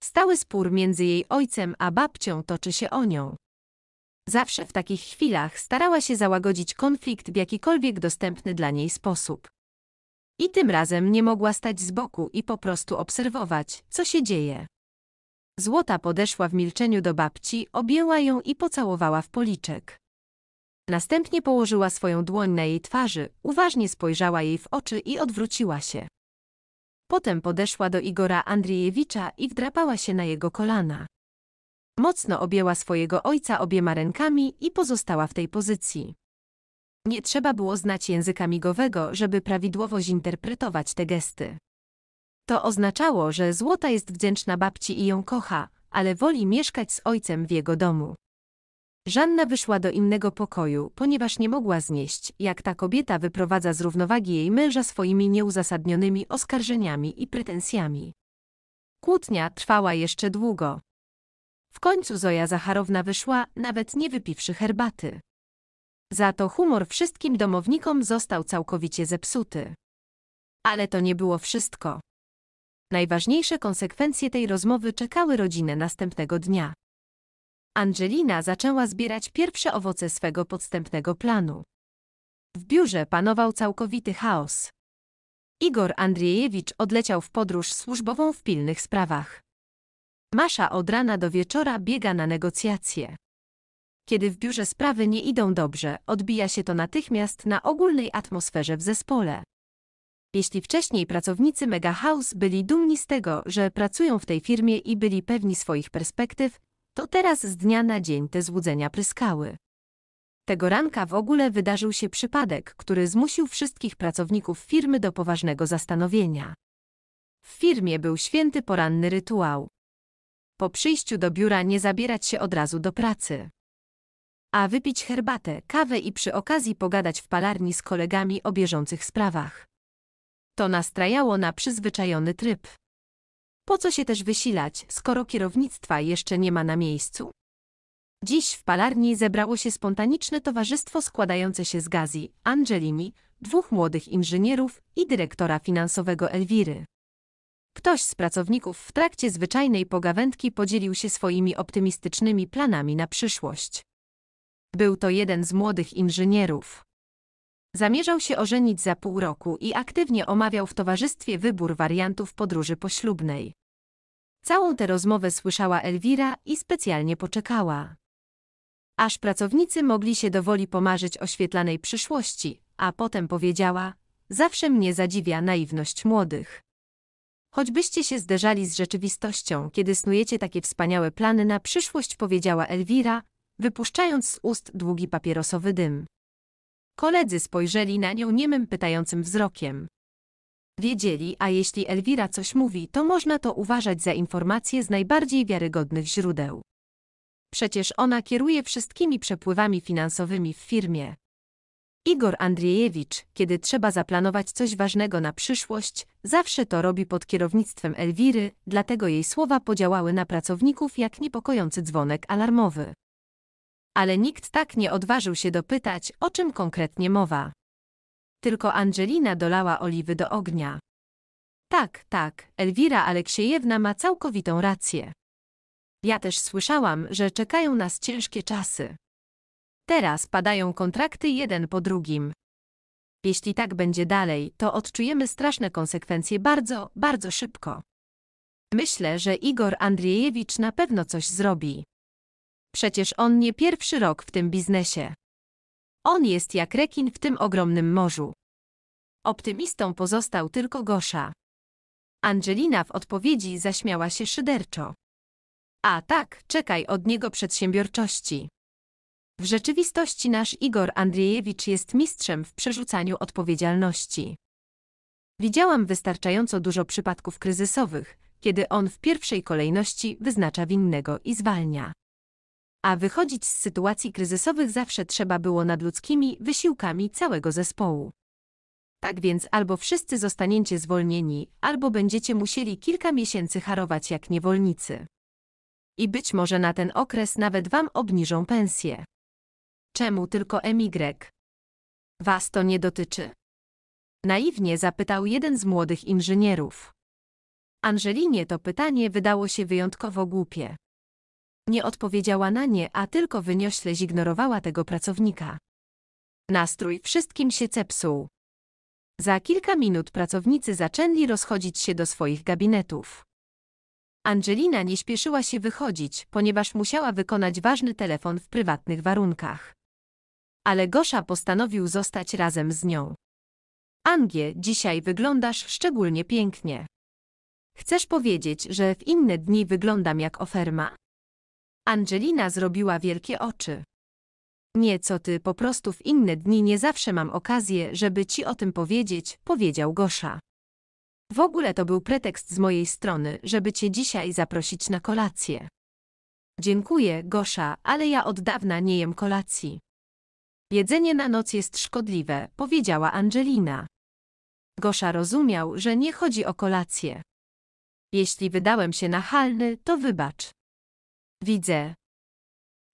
Stały spór między jej ojcem a babcią toczy się o nią. Zawsze w takich chwilach starała się załagodzić konflikt w jakikolwiek dostępny dla niej sposób. I tym razem nie mogła stać z boku i po prostu obserwować, co się dzieje. Złota podeszła w milczeniu do babci, objęła ją i pocałowała w policzek. Następnie położyła swoją dłoń na jej twarzy, uważnie spojrzała jej w oczy i odwróciła się. Potem podeszła do Igora Andrzejewicza i wdrapała się na jego kolana. Mocno objęła swojego ojca obiema rękami i pozostała w tej pozycji. Nie trzeba było znać języka migowego, żeby prawidłowo zinterpretować te gesty. To oznaczało, że Złota jest wdzięczna babci i ją kocha, ale woli mieszkać z ojcem w jego domu. Żanna wyszła do innego pokoju, ponieważ nie mogła znieść, jak ta kobieta wyprowadza z równowagi jej męża swoimi nieuzasadnionymi oskarżeniami i pretensjami. Kłótnia trwała jeszcze długo. W końcu Zoja Zacharowna wyszła, nawet nie wypiwszy herbaty. Za to humor wszystkim domownikom został całkowicie zepsuty. Ale to nie było wszystko. Najważniejsze konsekwencje tej rozmowy czekały rodzinę następnego dnia. Angelina zaczęła zbierać pierwsze owoce swego podstępnego planu. W biurze panował całkowity chaos. Igor Andrzejewicz odleciał w podróż służbową w pilnych sprawach. Masza od rana do wieczora biega na negocjacje. Kiedy w biurze sprawy nie idą dobrze, odbija się to natychmiast na ogólnej atmosferze w zespole. Jeśli wcześniej pracownicy Mega House byli dumni z tego, że pracują w tej firmie i byli pewni swoich perspektyw, to teraz z dnia na dzień te złudzenia pryskały. Tego ranka w ogóle wydarzył się przypadek, który zmusił wszystkich pracowników firmy do poważnego zastanowienia. W firmie był święty poranny rytuał. Po przyjściu do biura nie zabierać się od razu do pracy a wypić herbatę, kawę i przy okazji pogadać w palarni z kolegami o bieżących sprawach. To nastrajało na przyzwyczajony tryb. Po co się też wysilać, skoro kierownictwa jeszcze nie ma na miejscu? Dziś w palarni zebrało się spontaniczne towarzystwo składające się z Gazi, Angelimi, dwóch młodych inżynierów i dyrektora finansowego Elwiry. Ktoś z pracowników w trakcie zwyczajnej pogawędki podzielił się swoimi optymistycznymi planami na przyszłość. Był to jeden z młodych inżynierów. Zamierzał się ożenić za pół roku i aktywnie omawiał w towarzystwie wybór wariantów podróży poślubnej. Całą tę rozmowę słyszała Elwira i specjalnie poczekała. Aż pracownicy mogli się dowoli pomarzyć świetlanej przyszłości, a potem powiedziała: Zawsze mnie zadziwia naiwność młodych. Choćbyście się zderzali z rzeczywistością, kiedy snujecie takie wspaniałe plany na przyszłość, powiedziała Elwira, wypuszczając z ust długi papierosowy dym. Koledzy spojrzeli na nią niemym pytającym wzrokiem. Wiedzieli, a jeśli Elwira coś mówi, to można to uważać za informację z najbardziej wiarygodnych źródeł. Przecież ona kieruje wszystkimi przepływami finansowymi w firmie. Igor Andrzejewicz, kiedy trzeba zaplanować coś ważnego na przyszłość, zawsze to robi pod kierownictwem Elwiry, dlatego jej słowa podziałały na pracowników jak niepokojący dzwonek alarmowy ale nikt tak nie odważył się dopytać, o czym konkretnie mowa. Tylko Angelina dolała oliwy do ognia. Tak, tak, Elwira Aleksiejewna ma całkowitą rację. Ja też słyszałam, że czekają nas ciężkie czasy. Teraz padają kontrakty jeden po drugim. Jeśli tak będzie dalej, to odczujemy straszne konsekwencje bardzo, bardzo szybko. Myślę, że Igor Andrzejewicz na pewno coś zrobi. Przecież on nie pierwszy rok w tym biznesie. On jest jak rekin w tym ogromnym morzu. Optymistą pozostał tylko Gosza. Angelina w odpowiedzi zaśmiała się szyderczo. A tak, czekaj od niego przedsiębiorczości. W rzeczywistości nasz Igor Andrzejewicz jest mistrzem w przerzucaniu odpowiedzialności. Widziałam wystarczająco dużo przypadków kryzysowych, kiedy on w pierwszej kolejności wyznacza winnego i zwalnia. A wychodzić z sytuacji kryzysowych zawsze trzeba było nadludzkimi wysiłkami całego zespołu. Tak więc albo wszyscy zostaniecie zwolnieni, albo będziecie musieli kilka miesięcy harować jak niewolnicy. I być może na ten okres nawet wam obniżą pensję. Czemu tylko MY? Was to nie dotyczy. Naiwnie zapytał jeden z młodych inżynierów. Angelinie to pytanie wydało się wyjątkowo głupie. Nie odpowiedziała na nie, a tylko wyniośle zignorowała tego pracownika. Nastrój wszystkim się cepsuł. Za kilka minut pracownicy zaczęli rozchodzić się do swoich gabinetów. Angelina nie śpieszyła się wychodzić, ponieważ musiała wykonać ważny telefon w prywatnych warunkach. Ale Gosza postanowił zostać razem z nią. Angie, dzisiaj wyglądasz szczególnie pięknie. Chcesz powiedzieć, że w inne dni wyglądam jak oferma? Angelina zrobiła wielkie oczy. Nie co ty, po prostu w inne dni nie zawsze mam okazję, żeby ci o tym powiedzieć, powiedział Gosza. W ogóle to był pretekst z mojej strony, żeby cię dzisiaj zaprosić na kolację. Dziękuję, Gosza, ale ja od dawna nie jem kolacji. Jedzenie na noc jest szkodliwe, powiedziała Angelina. Gosza rozumiał, że nie chodzi o kolację. Jeśli wydałem się nachalny, to wybacz. Widzę,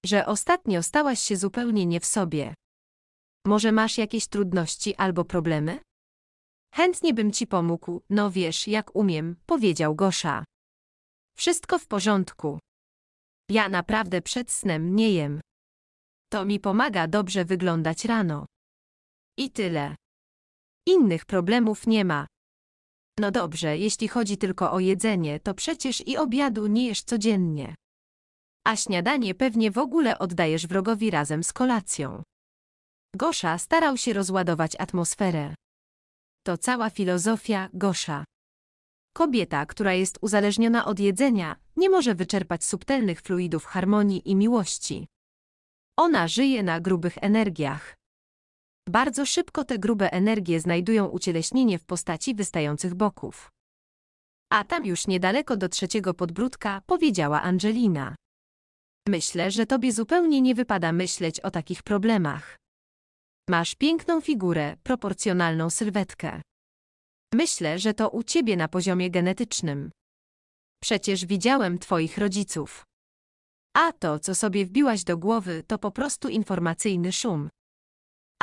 że ostatnio stałaś się zupełnie nie w sobie. Może masz jakieś trudności albo problemy? Chętnie bym ci pomógł, no wiesz, jak umiem, powiedział Gosza. Wszystko w porządku. Ja naprawdę przed snem nie jem. To mi pomaga dobrze wyglądać rano. I tyle. Innych problemów nie ma. No dobrze, jeśli chodzi tylko o jedzenie, to przecież i obiadu nie jesz codziennie a śniadanie pewnie w ogóle oddajesz wrogowi razem z kolacją. Gosza starał się rozładować atmosferę. To cała filozofia Gosza. Kobieta, która jest uzależniona od jedzenia, nie może wyczerpać subtelnych fluidów harmonii i miłości. Ona żyje na grubych energiach. Bardzo szybko te grube energie znajdują ucieleśnienie w postaci wystających boków. A tam już niedaleko do trzeciego podbródka powiedziała Angelina. Myślę, że tobie zupełnie nie wypada myśleć o takich problemach. Masz piękną figurę, proporcjonalną sylwetkę. Myślę, że to u ciebie na poziomie genetycznym. Przecież widziałem twoich rodziców. A to, co sobie wbiłaś do głowy, to po prostu informacyjny szum.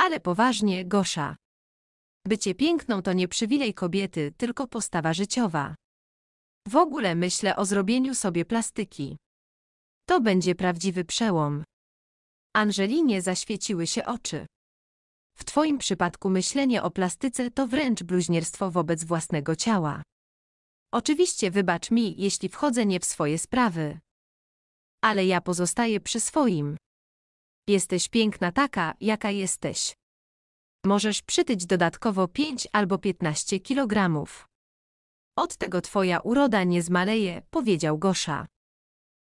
Ale poważnie, Gosza. Bycie piękną to nie przywilej kobiety, tylko postawa życiowa. W ogóle myślę o zrobieniu sobie plastyki. To będzie prawdziwy przełom. Angelinie zaświeciły się oczy. W twoim przypadku myślenie o plastyce to wręcz bluźnierstwo wobec własnego ciała. Oczywiście wybacz mi, jeśli wchodzę nie w swoje sprawy. Ale ja pozostaję przy swoim. Jesteś piękna taka, jaka jesteś. Możesz przytyć dodatkowo 5 albo 15 kilogramów. Od tego twoja uroda nie zmaleje, powiedział Gosza.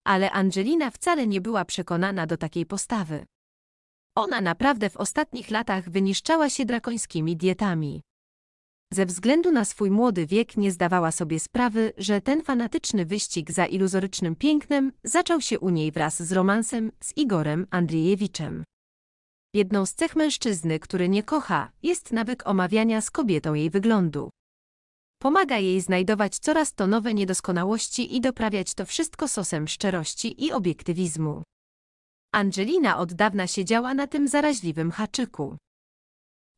Ale Angelina wcale nie była przekonana do takiej postawy. Ona naprawdę w ostatnich latach wyniszczała się drakońskimi dietami. Ze względu na swój młody wiek nie zdawała sobie sprawy, że ten fanatyczny wyścig za iluzorycznym pięknem zaczął się u niej wraz z romansem z Igorem Andrzejewiczem. Jedną z cech mężczyzny, który nie kocha, jest nawyk omawiania z kobietą jej wyglądu. Pomaga jej znajdować coraz to nowe niedoskonałości i doprawiać to wszystko sosem szczerości i obiektywizmu. Angelina od dawna siedziała na tym zaraźliwym haczyku.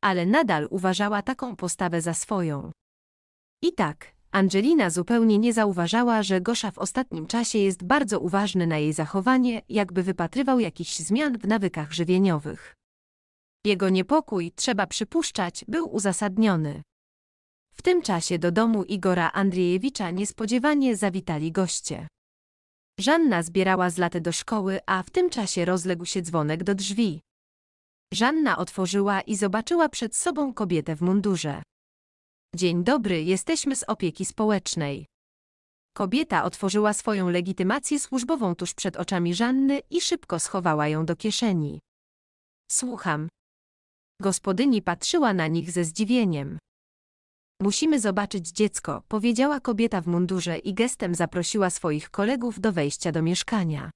Ale nadal uważała taką postawę za swoją. I tak, Angelina zupełnie nie zauważała, że Gosza w ostatnim czasie jest bardzo uważny na jej zachowanie, jakby wypatrywał jakichś zmian w nawykach żywieniowych. Jego niepokój, trzeba przypuszczać, był uzasadniony. W tym czasie do domu Igora Andrzejewicza niespodziewanie zawitali goście. Żanna zbierała z do szkoły, a w tym czasie rozległ się dzwonek do drzwi. Żanna otworzyła i zobaczyła przed sobą kobietę w mundurze. Dzień dobry, jesteśmy z opieki społecznej. Kobieta otworzyła swoją legitymację służbową tuż przed oczami Żanny i szybko schowała ją do kieszeni. Słucham. Gospodyni patrzyła na nich ze zdziwieniem. Musimy zobaczyć dziecko, powiedziała kobieta w mundurze i gestem zaprosiła swoich kolegów do wejścia do mieszkania.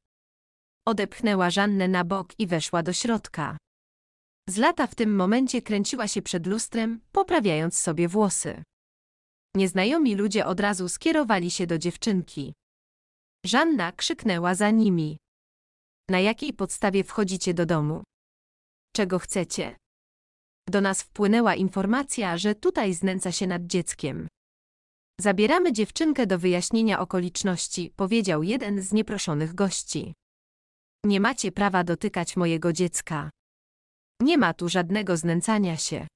Odepchnęła Żannę na bok i weszła do środka. Zlata w tym momencie kręciła się przed lustrem, poprawiając sobie włosy. Nieznajomi ludzie od razu skierowali się do dziewczynki. Żanna krzyknęła za nimi. Na jakiej podstawie wchodzicie do domu? Czego chcecie? do nas wpłynęła informacja, że tutaj znęca się nad dzieckiem. Zabieramy dziewczynkę do wyjaśnienia okoliczności, powiedział jeden z nieproszonych gości. Nie macie prawa dotykać mojego dziecka. Nie ma tu żadnego znęcania się.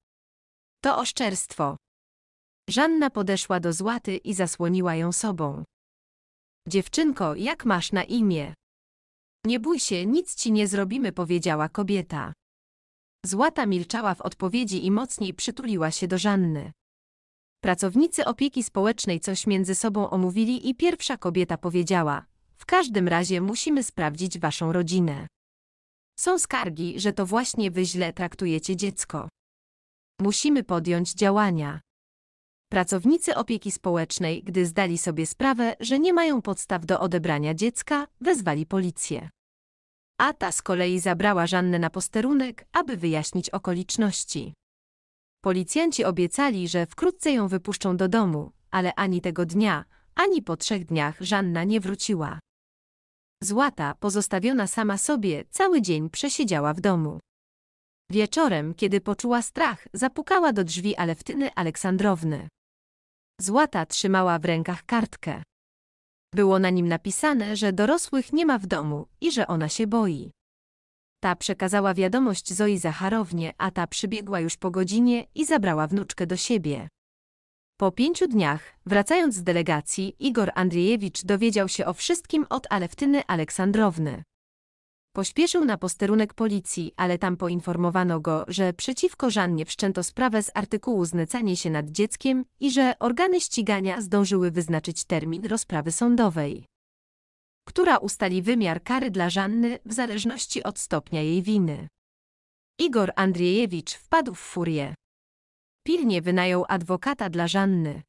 To oszczerstwo. Żanna podeszła do Złaty i zasłoniła ją sobą. Dziewczynko, jak masz na imię? Nie bój się, nic ci nie zrobimy, powiedziała kobieta. Złata milczała w odpowiedzi i mocniej przytuliła się do Żanny. Pracownicy opieki społecznej coś między sobą omówili i pierwsza kobieta powiedziała: W każdym razie musimy sprawdzić waszą rodzinę. Są skargi, że to właśnie wy źle traktujecie dziecko. Musimy podjąć działania. Pracownicy opieki społecznej, gdy zdali sobie sprawę, że nie mają podstaw do odebrania dziecka, wezwali policję a ta z kolei zabrała Żannę na posterunek, aby wyjaśnić okoliczności. Policjanci obiecali, że wkrótce ją wypuszczą do domu, ale ani tego dnia, ani po trzech dniach Żanna nie wróciła. Złata, pozostawiona sama sobie, cały dzień przesiedziała w domu. Wieczorem, kiedy poczuła strach, zapukała do drzwi Aleftyny Aleksandrowny. Złata trzymała w rękach kartkę. Było na nim napisane, że dorosłych nie ma w domu i że ona się boi. Ta przekazała wiadomość Zoi Zacharownie, a ta przybiegła już po godzinie i zabrała wnuczkę do siebie. Po pięciu dniach, wracając z delegacji, Igor Andrzejewicz dowiedział się o wszystkim od Aleftyny Aleksandrowny. Pośpieszył na posterunek policji, ale tam poinformowano go, że przeciwko Żannie wszczęto sprawę z artykułu znęcanie się nad dzieckiem i że organy ścigania zdążyły wyznaczyć termin rozprawy sądowej, która ustali wymiar kary dla Żanny w zależności od stopnia jej winy. Igor Andrzejewicz wpadł w furię. Pilnie wynajął adwokata dla Żanny.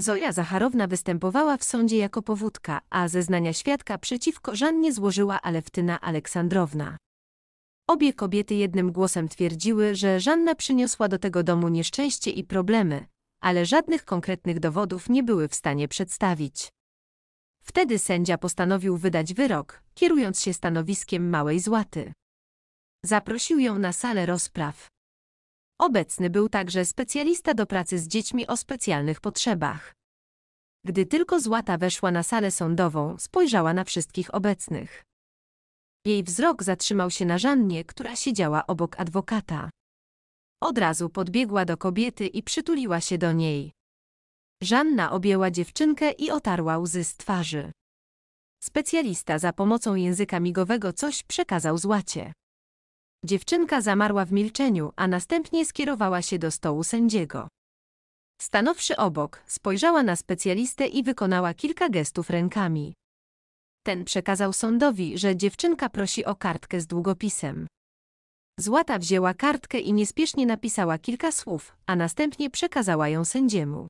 Zoja Zacharowna występowała w sądzie jako powódka, a zeznania świadka przeciwko Żannie złożyła Aleftyna Aleksandrowna. Obie kobiety jednym głosem twierdziły, że Żanna przyniosła do tego domu nieszczęście i problemy, ale żadnych konkretnych dowodów nie były w stanie przedstawić. Wtedy sędzia postanowił wydać wyrok, kierując się stanowiskiem małej złaty. Zaprosił ją na salę rozpraw. Obecny był także specjalista do pracy z dziećmi o specjalnych potrzebach. Gdy tylko Złata weszła na salę sądową, spojrzała na wszystkich obecnych. Jej wzrok zatrzymał się na Żannie, która siedziała obok adwokata. Od razu podbiegła do kobiety i przytuliła się do niej. Żanna objęła dziewczynkę i otarła łzy z twarzy. Specjalista za pomocą języka migowego coś przekazał Złacie. Dziewczynka zamarła w milczeniu, a następnie skierowała się do stołu sędziego. Stanowszy obok, spojrzała na specjalistę i wykonała kilka gestów rękami. Ten przekazał sądowi, że dziewczynka prosi o kartkę z długopisem. Złata wzięła kartkę i niespiesznie napisała kilka słów, a następnie przekazała ją sędziemu.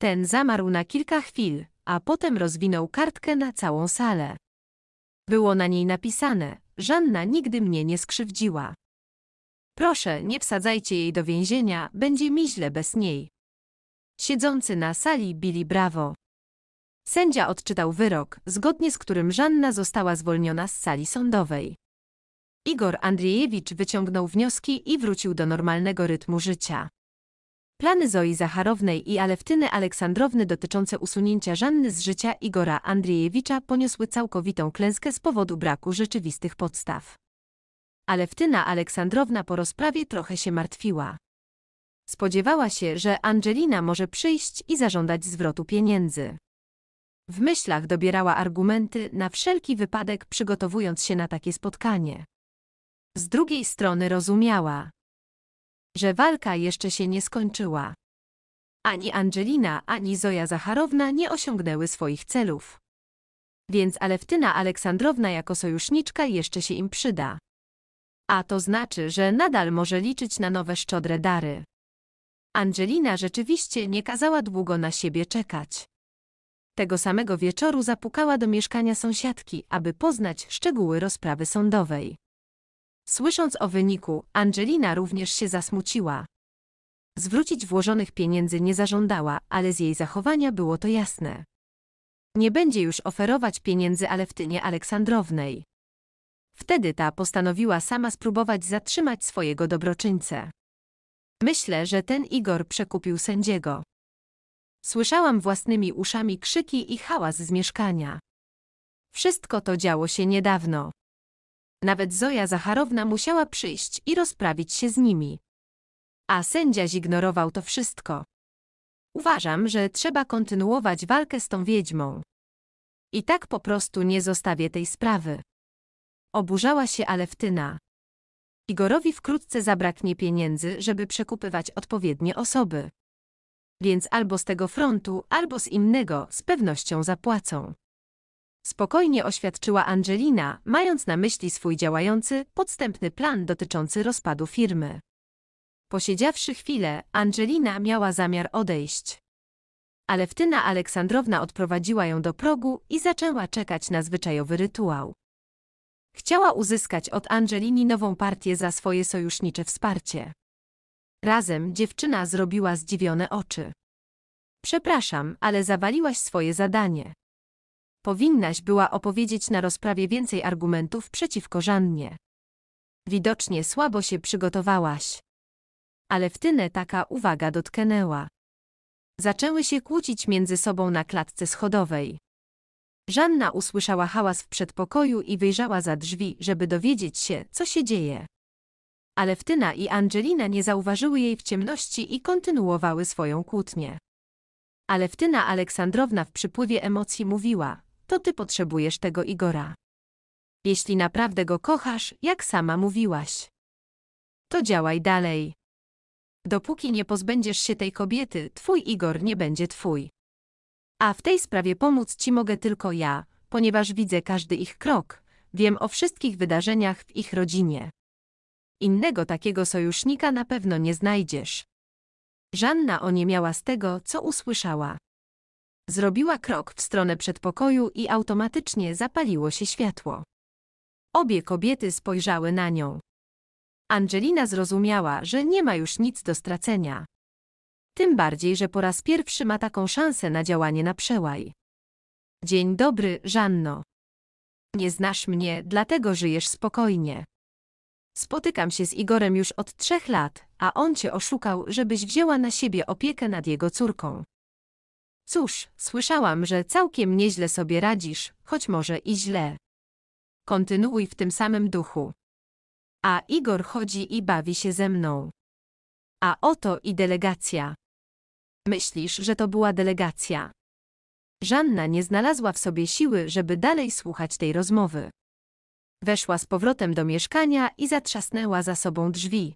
Ten zamarł na kilka chwil, a potem rozwinął kartkę na całą salę. Było na niej napisane, Żanna nigdy mnie nie skrzywdziła. Proszę, nie wsadzajcie jej do więzienia, będzie mi źle bez niej. Siedzący na sali bili brawo. Sędzia odczytał wyrok, zgodnie z którym Żanna została zwolniona z sali sądowej. Igor Andrzejewicz wyciągnął wnioski i wrócił do normalnego rytmu życia. Plany Zoi Zacharownej i Alewtyny Aleksandrowny dotyczące usunięcia Żanny z życia Igora Andrzejewicza poniosły całkowitą klęskę z powodu braku rzeczywistych podstaw. Alewtyna Aleksandrowna po rozprawie trochę się martwiła. Spodziewała się, że Angelina może przyjść i zażądać zwrotu pieniędzy. W myślach dobierała argumenty na wszelki wypadek, przygotowując się na takie spotkanie. Z drugiej strony rozumiała, że walka jeszcze się nie skończyła. Ani Angelina, ani Zoja Zacharowna nie osiągnęły swoich celów. Więc Alewtyna Aleksandrowna jako sojuszniczka jeszcze się im przyda. A to znaczy, że nadal może liczyć na nowe szczodre dary. Angelina rzeczywiście nie kazała długo na siebie czekać. Tego samego wieczoru zapukała do mieszkania sąsiadki, aby poznać szczegóły rozprawy sądowej. Słysząc o wyniku, Angelina również się zasmuciła. Zwrócić włożonych pieniędzy nie zażądała, ale z jej zachowania było to jasne. Nie będzie już oferować pieniędzy Aleftynie Aleksandrownej. Wtedy ta postanowiła sama spróbować zatrzymać swojego dobroczyńcę. Myślę, że ten Igor przekupił sędziego. Słyszałam własnymi uszami krzyki i hałas z mieszkania. Wszystko to działo się niedawno. Nawet Zoja Zacharowna musiała przyjść i rozprawić się z nimi. A sędzia zignorował to wszystko. Uważam, że trzeba kontynuować walkę z tą wiedźmą. I tak po prostu nie zostawię tej sprawy. Oburzała się Aleftyna. Igorowi wkrótce zabraknie pieniędzy, żeby przekupywać odpowiednie osoby. Więc albo z tego frontu, albo z innego z pewnością zapłacą. Spokojnie oświadczyła Angelina, mając na myśli swój działający, podstępny plan dotyczący rozpadu firmy. Posiedziawszy chwilę, Angelina miała zamiar odejść. Ale wtyna Aleksandrowna odprowadziła ją do progu i zaczęła czekać na zwyczajowy rytuał. Chciała uzyskać od Angelini nową partię za swoje sojusznicze wsparcie. Razem dziewczyna zrobiła zdziwione oczy. Przepraszam, ale zawaliłaś swoje zadanie. Powinnaś była opowiedzieć na rozprawie więcej argumentów przeciwko Żannie. Widocznie słabo się przygotowałaś. Ale wtynę taka uwaga dotknęła. Zaczęły się kłócić między sobą na klatce schodowej. Żanna usłyszała hałas w przedpokoju i wyjrzała za drzwi, żeby dowiedzieć się, co się dzieje. Ale Wtyna i Angelina nie zauważyły jej w ciemności i kontynuowały swoją kłótnię. Ale Wtyna Aleksandrowna w przypływie emocji mówiła, to ty potrzebujesz tego Igora. Jeśli naprawdę go kochasz, jak sama mówiłaś. To działaj dalej. Dopóki nie pozbędziesz się tej kobiety, twój Igor nie będzie twój. A w tej sprawie pomóc ci mogę tylko ja, ponieważ widzę każdy ich krok, wiem o wszystkich wydarzeniach w ich rodzinie. Innego takiego sojusznika na pewno nie znajdziesz. Żanna oniemiała z tego, co usłyszała. Zrobiła krok w stronę przedpokoju i automatycznie zapaliło się światło. Obie kobiety spojrzały na nią. Angelina zrozumiała, że nie ma już nic do stracenia. Tym bardziej, że po raz pierwszy ma taką szansę na działanie na przełaj. Dzień dobry, Żanno. Nie znasz mnie, dlatego żyjesz spokojnie. Spotykam się z Igorem już od trzech lat, a on cię oszukał, żebyś wzięła na siebie opiekę nad jego córką. Cóż, słyszałam, że całkiem nieźle sobie radzisz, choć może i źle. Kontynuuj w tym samym duchu. A Igor chodzi i bawi się ze mną. A oto i delegacja. Myślisz, że to była delegacja? Żanna nie znalazła w sobie siły, żeby dalej słuchać tej rozmowy. Weszła z powrotem do mieszkania i zatrzasnęła za sobą drzwi.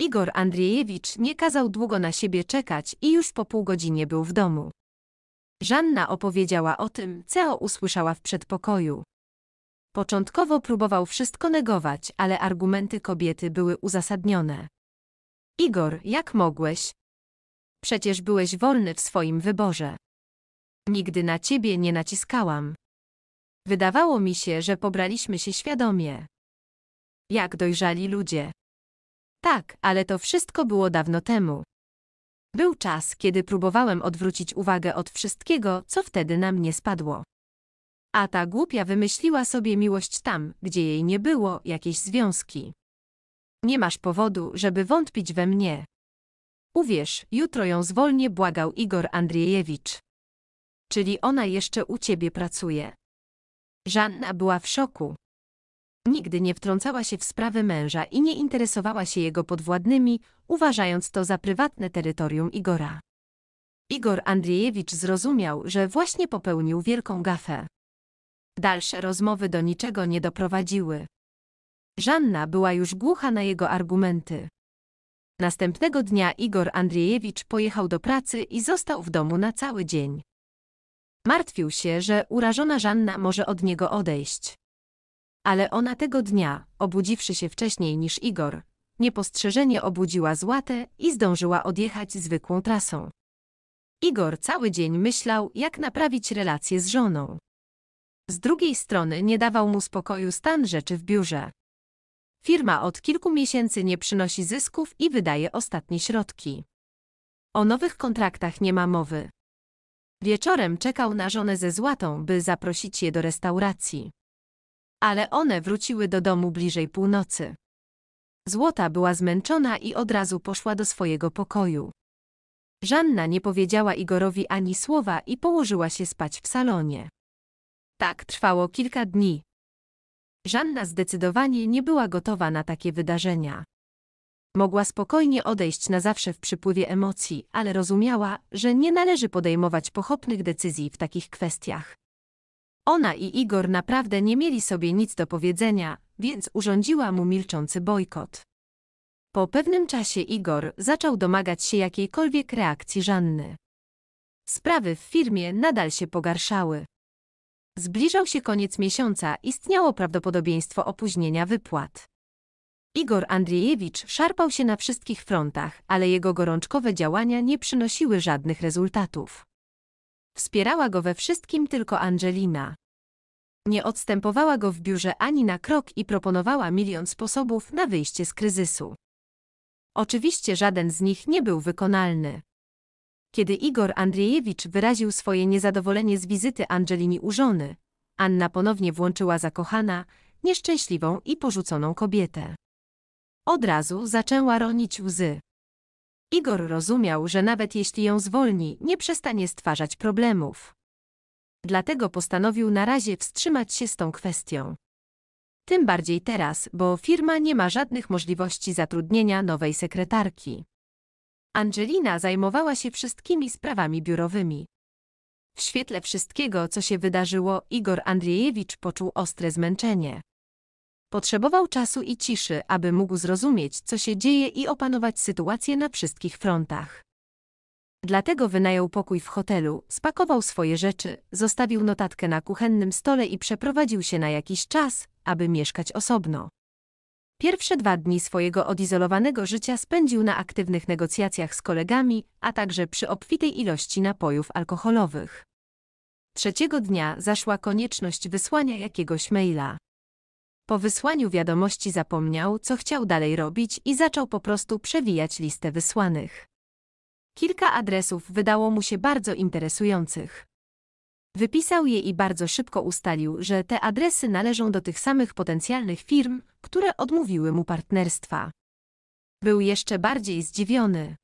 Igor Andrzejewicz nie kazał długo na siebie czekać i już po pół godzinie był w domu. Żanna opowiedziała o tym, co usłyszała w przedpokoju. Początkowo próbował wszystko negować, ale argumenty kobiety były uzasadnione. Igor, jak mogłeś? Przecież byłeś wolny w swoim wyborze. Nigdy na ciebie nie naciskałam. Wydawało mi się, że pobraliśmy się świadomie. Jak dojrzali ludzie. Tak, ale to wszystko było dawno temu. Był czas, kiedy próbowałem odwrócić uwagę od wszystkiego, co wtedy na mnie spadło. A ta głupia wymyśliła sobie miłość tam, gdzie jej nie było, jakieś związki. Nie masz powodu, żeby wątpić we mnie. Uwierz, jutro ją zwolnie błagał Igor Andrzejewicz. Czyli ona jeszcze u ciebie pracuje. Żanna była w szoku. Nigdy nie wtrącała się w sprawy męża i nie interesowała się jego podwładnymi, uważając to za prywatne terytorium Igora. Igor Andrzejewicz zrozumiał, że właśnie popełnił wielką gafę. Dalsze rozmowy do niczego nie doprowadziły. Żanna była już głucha na jego argumenty. Następnego dnia Igor Andrzejewicz pojechał do pracy i został w domu na cały dzień. Martwił się, że urażona Żanna może od niego odejść. Ale ona tego dnia, obudziwszy się wcześniej niż Igor, niepostrzeżenie obudziła złatę i zdążyła odjechać zwykłą trasą. Igor cały dzień myślał, jak naprawić relacje z żoną. Z drugiej strony nie dawał mu spokoju stan rzeczy w biurze. Firma od kilku miesięcy nie przynosi zysków i wydaje ostatnie środki. O nowych kontraktach nie ma mowy. Wieczorem czekał na żonę ze złatą, by zaprosić je do restauracji ale one wróciły do domu bliżej północy. Złota była zmęczona i od razu poszła do swojego pokoju. Żanna nie powiedziała Igorowi ani słowa i położyła się spać w salonie. Tak trwało kilka dni. Żanna zdecydowanie nie była gotowa na takie wydarzenia. Mogła spokojnie odejść na zawsze w przypływie emocji, ale rozumiała, że nie należy podejmować pochopnych decyzji w takich kwestiach. Ona i Igor naprawdę nie mieli sobie nic do powiedzenia, więc urządziła mu milczący bojkot. Po pewnym czasie Igor zaczął domagać się jakiejkolwiek reakcji Żanny. Sprawy w firmie nadal się pogarszały. Zbliżał się koniec miesiąca, istniało prawdopodobieństwo opóźnienia wypłat. Igor Andrzejewicz szarpał się na wszystkich frontach, ale jego gorączkowe działania nie przynosiły żadnych rezultatów. Wspierała go we wszystkim tylko Angelina. Nie odstępowała go w biurze ani na krok i proponowała milion sposobów na wyjście z kryzysu. Oczywiście żaden z nich nie był wykonalny. Kiedy Igor Andrzejewicz wyraził swoje niezadowolenie z wizyty Angelini u żony, Anna ponownie włączyła zakochana, nieszczęśliwą i porzuconą kobietę. Od razu zaczęła ronić łzy. Igor rozumiał, że nawet jeśli ją zwolni, nie przestanie stwarzać problemów. Dlatego postanowił na razie wstrzymać się z tą kwestią. Tym bardziej teraz, bo firma nie ma żadnych możliwości zatrudnienia nowej sekretarki. Angelina zajmowała się wszystkimi sprawami biurowymi. W świetle wszystkiego, co się wydarzyło, Igor Andrzejewicz poczuł ostre zmęczenie. Potrzebował czasu i ciszy, aby mógł zrozumieć, co się dzieje i opanować sytuację na wszystkich frontach. Dlatego wynajął pokój w hotelu, spakował swoje rzeczy, zostawił notatkę na kuchennym stole i przeprowadził się na jakiś czas, aby mieszkać osobno. Pierwsze dwa dni swojego odizolowanego życia spędził na aktywnych negocjacjach z kolegami, a także przy obfitej ilości napojów alkoholowych. Trzeciego dnia zaszła konieczność wysłania jakiegoś maila. Po wysłaniu wiadomości zapomniał, co chciał dalej robić i zaczął po prostu przewijać listę wysłanych. Kilka adresów wydało mu się bardzo interesujących. Wypisał je i bardzo szybko ustalił, że te adresy należą do tych samych potencjalnych firm, które odmówiły mu partnerstwa. Był jeszcze bardziej zdziwiony.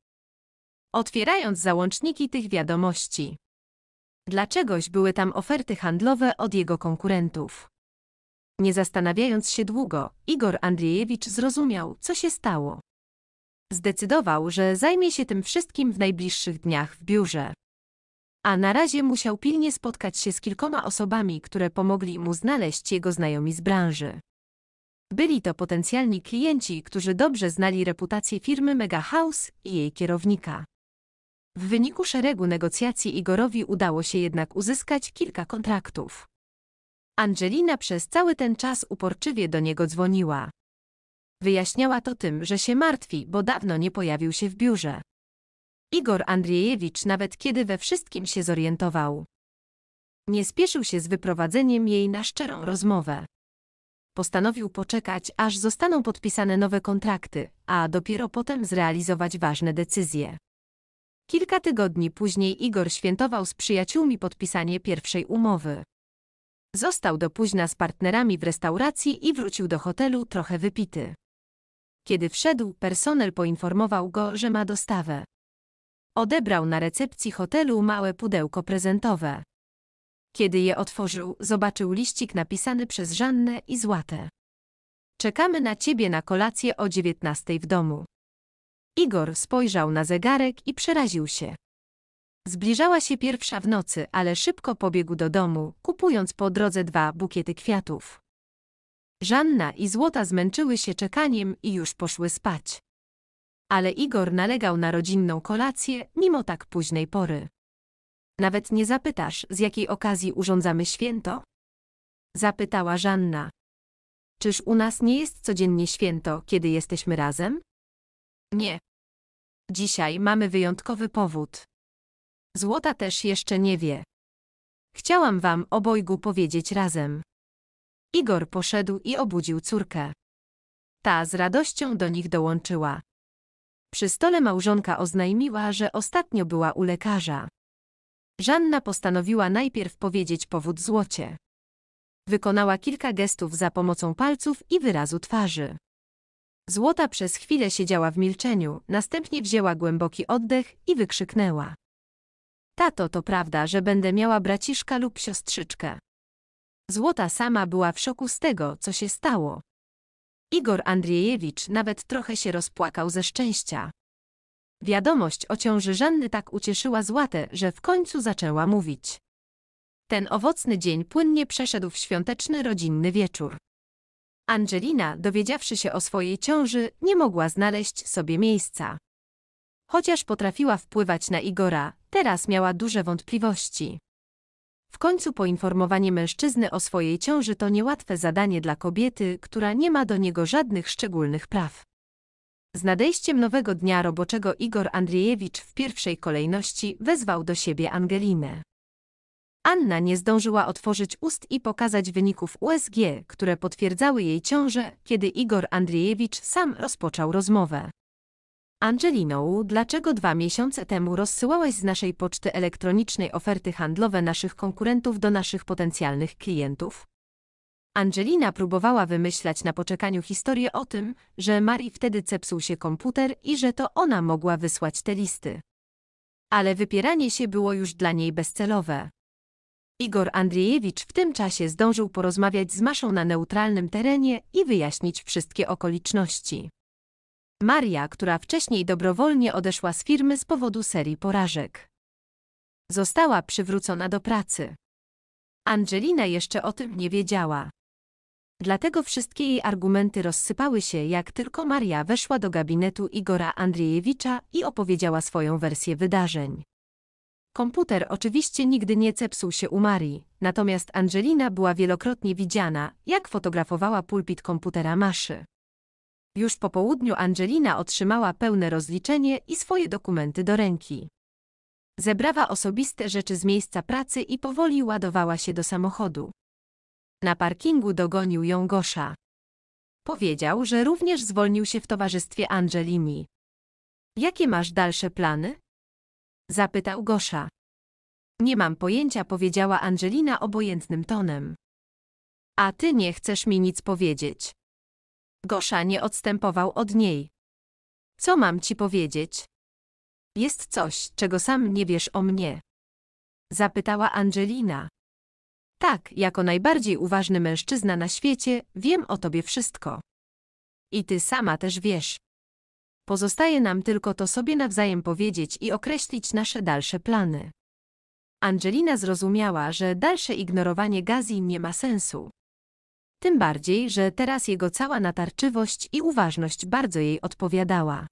Otwierając załączniki tych wiadomości. Dlaczegoś były tam oferty handlowe od jego konkurentów. Nie zastanawiając się długo, Igor Andrzejewicz zrozumiał, co się stało. Zdecydował, że zajmie się tym wszystkim w najbliższych dniach w biurze. A na razie musiał pilnie spotkać się z kilkoma osobami, które pomogli mu znaleźć jego znajomi z branży. Byli to potencjalni klienci, którzy dobrze znali reputację firmy Mega House i jej kierownika. W wyniku szeregu negocjacji Igorowi udało się jednak uzyskać kilka kontraktów. Angelina przez cały ten czas uporczywie do niego dzwoniła. Wyjaśniała to tym, że się martwi, bo dawno nie pojawił się w biurze. Igor Andrzejewicz nawet kiedy we wszystkim się zorientował. Nie spieszył się z wyprowadzeniem jej na szczerą rozmowę. Postanowił poczekać, aż zostaną podpisane nowe kontrakty, a dopiero potem zrealizować ważne decyzje. Kilka tygodni później Igor świętował z przyjaciółmi podpisanie pierwszej umowy. Został do późna z partnerami w restauracji i wrócił do hotelu trochę wypity. Kiedy wszedł, personel poinformował go, że ma dostawę. Odebrał na recepcji hotelu małe pudełko prezentowe. Kiedy je otworzył, zobaczył liścik napisany przez Żannę i Złatę. Czekamy na ciebie na kolację o dziewiętnastej w domu. Igor spojrzał na zegarek i przeraził się. Zbliżała się pierwsza w nocy, ale szybko pobiegł do domu, kupując po drodze dwa bukiety kwiatów. Żanna i Złota zmęczyły się czekaniem i już poszły spać. Ale Igor nalegał na rodzinną kolację, mimo tak późnej pory. Nawet nie zapytasz, z jakiej okazji urządzamy święto? Zapytała Żanna. Czyż u nas nie jest codziennie święto, kiedy jesteśmy razem? Nie. Dzisiaj mamy wyjątkowy powód. Złota też jeszcze nie wie. Chciałam wam obojgu powiedzieć razem. Igor poszedł i obudził córkę. Ta z radością do nich dołączyła. Przy stole małżonka oznajmiła, że ostatnio była u lekarza. Żanna postanowiła najpierw powiedzieć powód złocie. Wykonała kilka gestów za pomocą palców i wyrazu twarzy. Złota przez chwilę siedziała w milczeniu, następnie wzięła głęboki oddech i wykrzyknęła. Tato, to prawda, że będę miała braciszka lub siostrzyczkę. Złota sama była w szoku z tego, co się stało. Igor Andrzejewicz nawet trochę się rozpłakał ze szczęścia. Wiadomość o ciąży Żanny tak ucieszyła Złotę, że w końcu zaczęła mówić. Ten owocny dzień płynnie przeszedł w świąteczny rodzinny wieczór. Angelina, dowiedziawszy się o swojej ciąży, nie mogła znaleźć sobie miejsca. Chociaż potrafiła wpływać na Igora, Teraz miała duże wątpliwości. W końcu poinformowanie mężczyzny o swojej ciąży to niełatwe zadanie dla kobiety, która nie ma do niego żadnych szczególnych praw. Z nadejściem nowego dnia roboczego Igor Andrzejewicz w pierwszej kolejności wezwał do siebie Angelinę. Anna nie zdążyła otworzyć ust i pokazać wyników USG, które potwierdzały jej ciążę, kiedy Igor Andrzejewicz sam rozpoczął rozmowę. Angelino, dlaczego dwa miesiące temu rozsyłałaś z naszej poczty elektronicznej oferty handlowe naszych konkurentów do naszych potencjalnych klientów? Angelina próbowała wymyślać na poczekaniu historię o tym, że Marii wtedy cepsuł się komputer i że to ona mogła wysłać te listy. Ale wypieranie się było już dla niej bezcelowe. Igor Andrzejewicz w tym czasie zdążył porozmawiać z Maszą na neutralnym terenie i wyjaśnić wszystkie okoliczności. Maria, która wcześniej dobrowolnie odeszła z firmy z powodu serii porażek. Została przywrócona do pracy. Angelina jeszcze o tym nie wiedziała. Dlatego wszystkie jej argumenty rozsypały się, jak tylko Maria weszła do gabinetu Igora Andrzejewicza i opowiedziała swoją wersję wydarzeń. Komputer oczywiście nigdy nie cepsuł się u Marii, natomiast Angelina była wielokrotnie widziana, jak fotografowała pulpit komputera Maszy. Już po południu Angelina otrzymała pełne rozliczenie i swoje dokumenty do ręki. Zebrała osobiste rzeczy z miejsca pracy i powoli ładowała się do samochodu. Na parkingu dogonił ją Gosza. Powiedział, że również zwolnił się w towarzystwie Angelini. Jakie masz dalsze plany? Zapytał Gosza. Nie mam pojęcia, powiedziała Angelina obojętnym tonem. A ty nie chcesz mi nic powiedzieć. Gosza nie odstępował od niej. Co mam ci powiedzieć? Jest coś, czego sam nie wiesz o mnie. Zapytała Angelina. Tak, jako najbardziej uważny mężczyzna na świecie, wiem o tobie wszystko. I ty sama też wiesz. Pozostaje nam tylko to sobie nawzajem powiedzieć i określić nasze dalsze plany. Angelina zrozumiała, że dalsze ignorowanie Gazi nie ma sensu. Tym bardziej, że teraz jego cała natarczywość i uważność bardzo jej odpowiadała.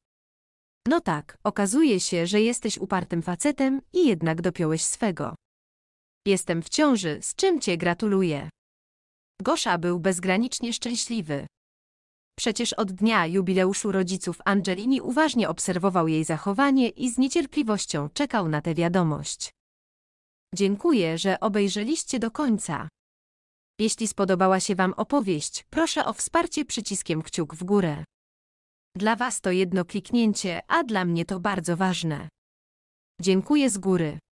No tak, okazuje się, że jesteś upartym facetem i jednak dopiąłeś swego. Jestem w ciąży, z czym cię gratuluję. Gosza był bezgranicznie szczęśliwy. Przecież od dnia jubileuszu rodziców Angelini uważnie obserwował jej zachowanie i z niecierpliwością czekał na tę wiadomość. Dziękuję, że obejrzeliście do końca. Jeśli spodobała się Wam opowieść, proszę o wsparcie przyciskiem kciuk w górę. Dla Was to jedno kliknięcie, a dla mnie to bardzo ważne. Dziękuję z góry.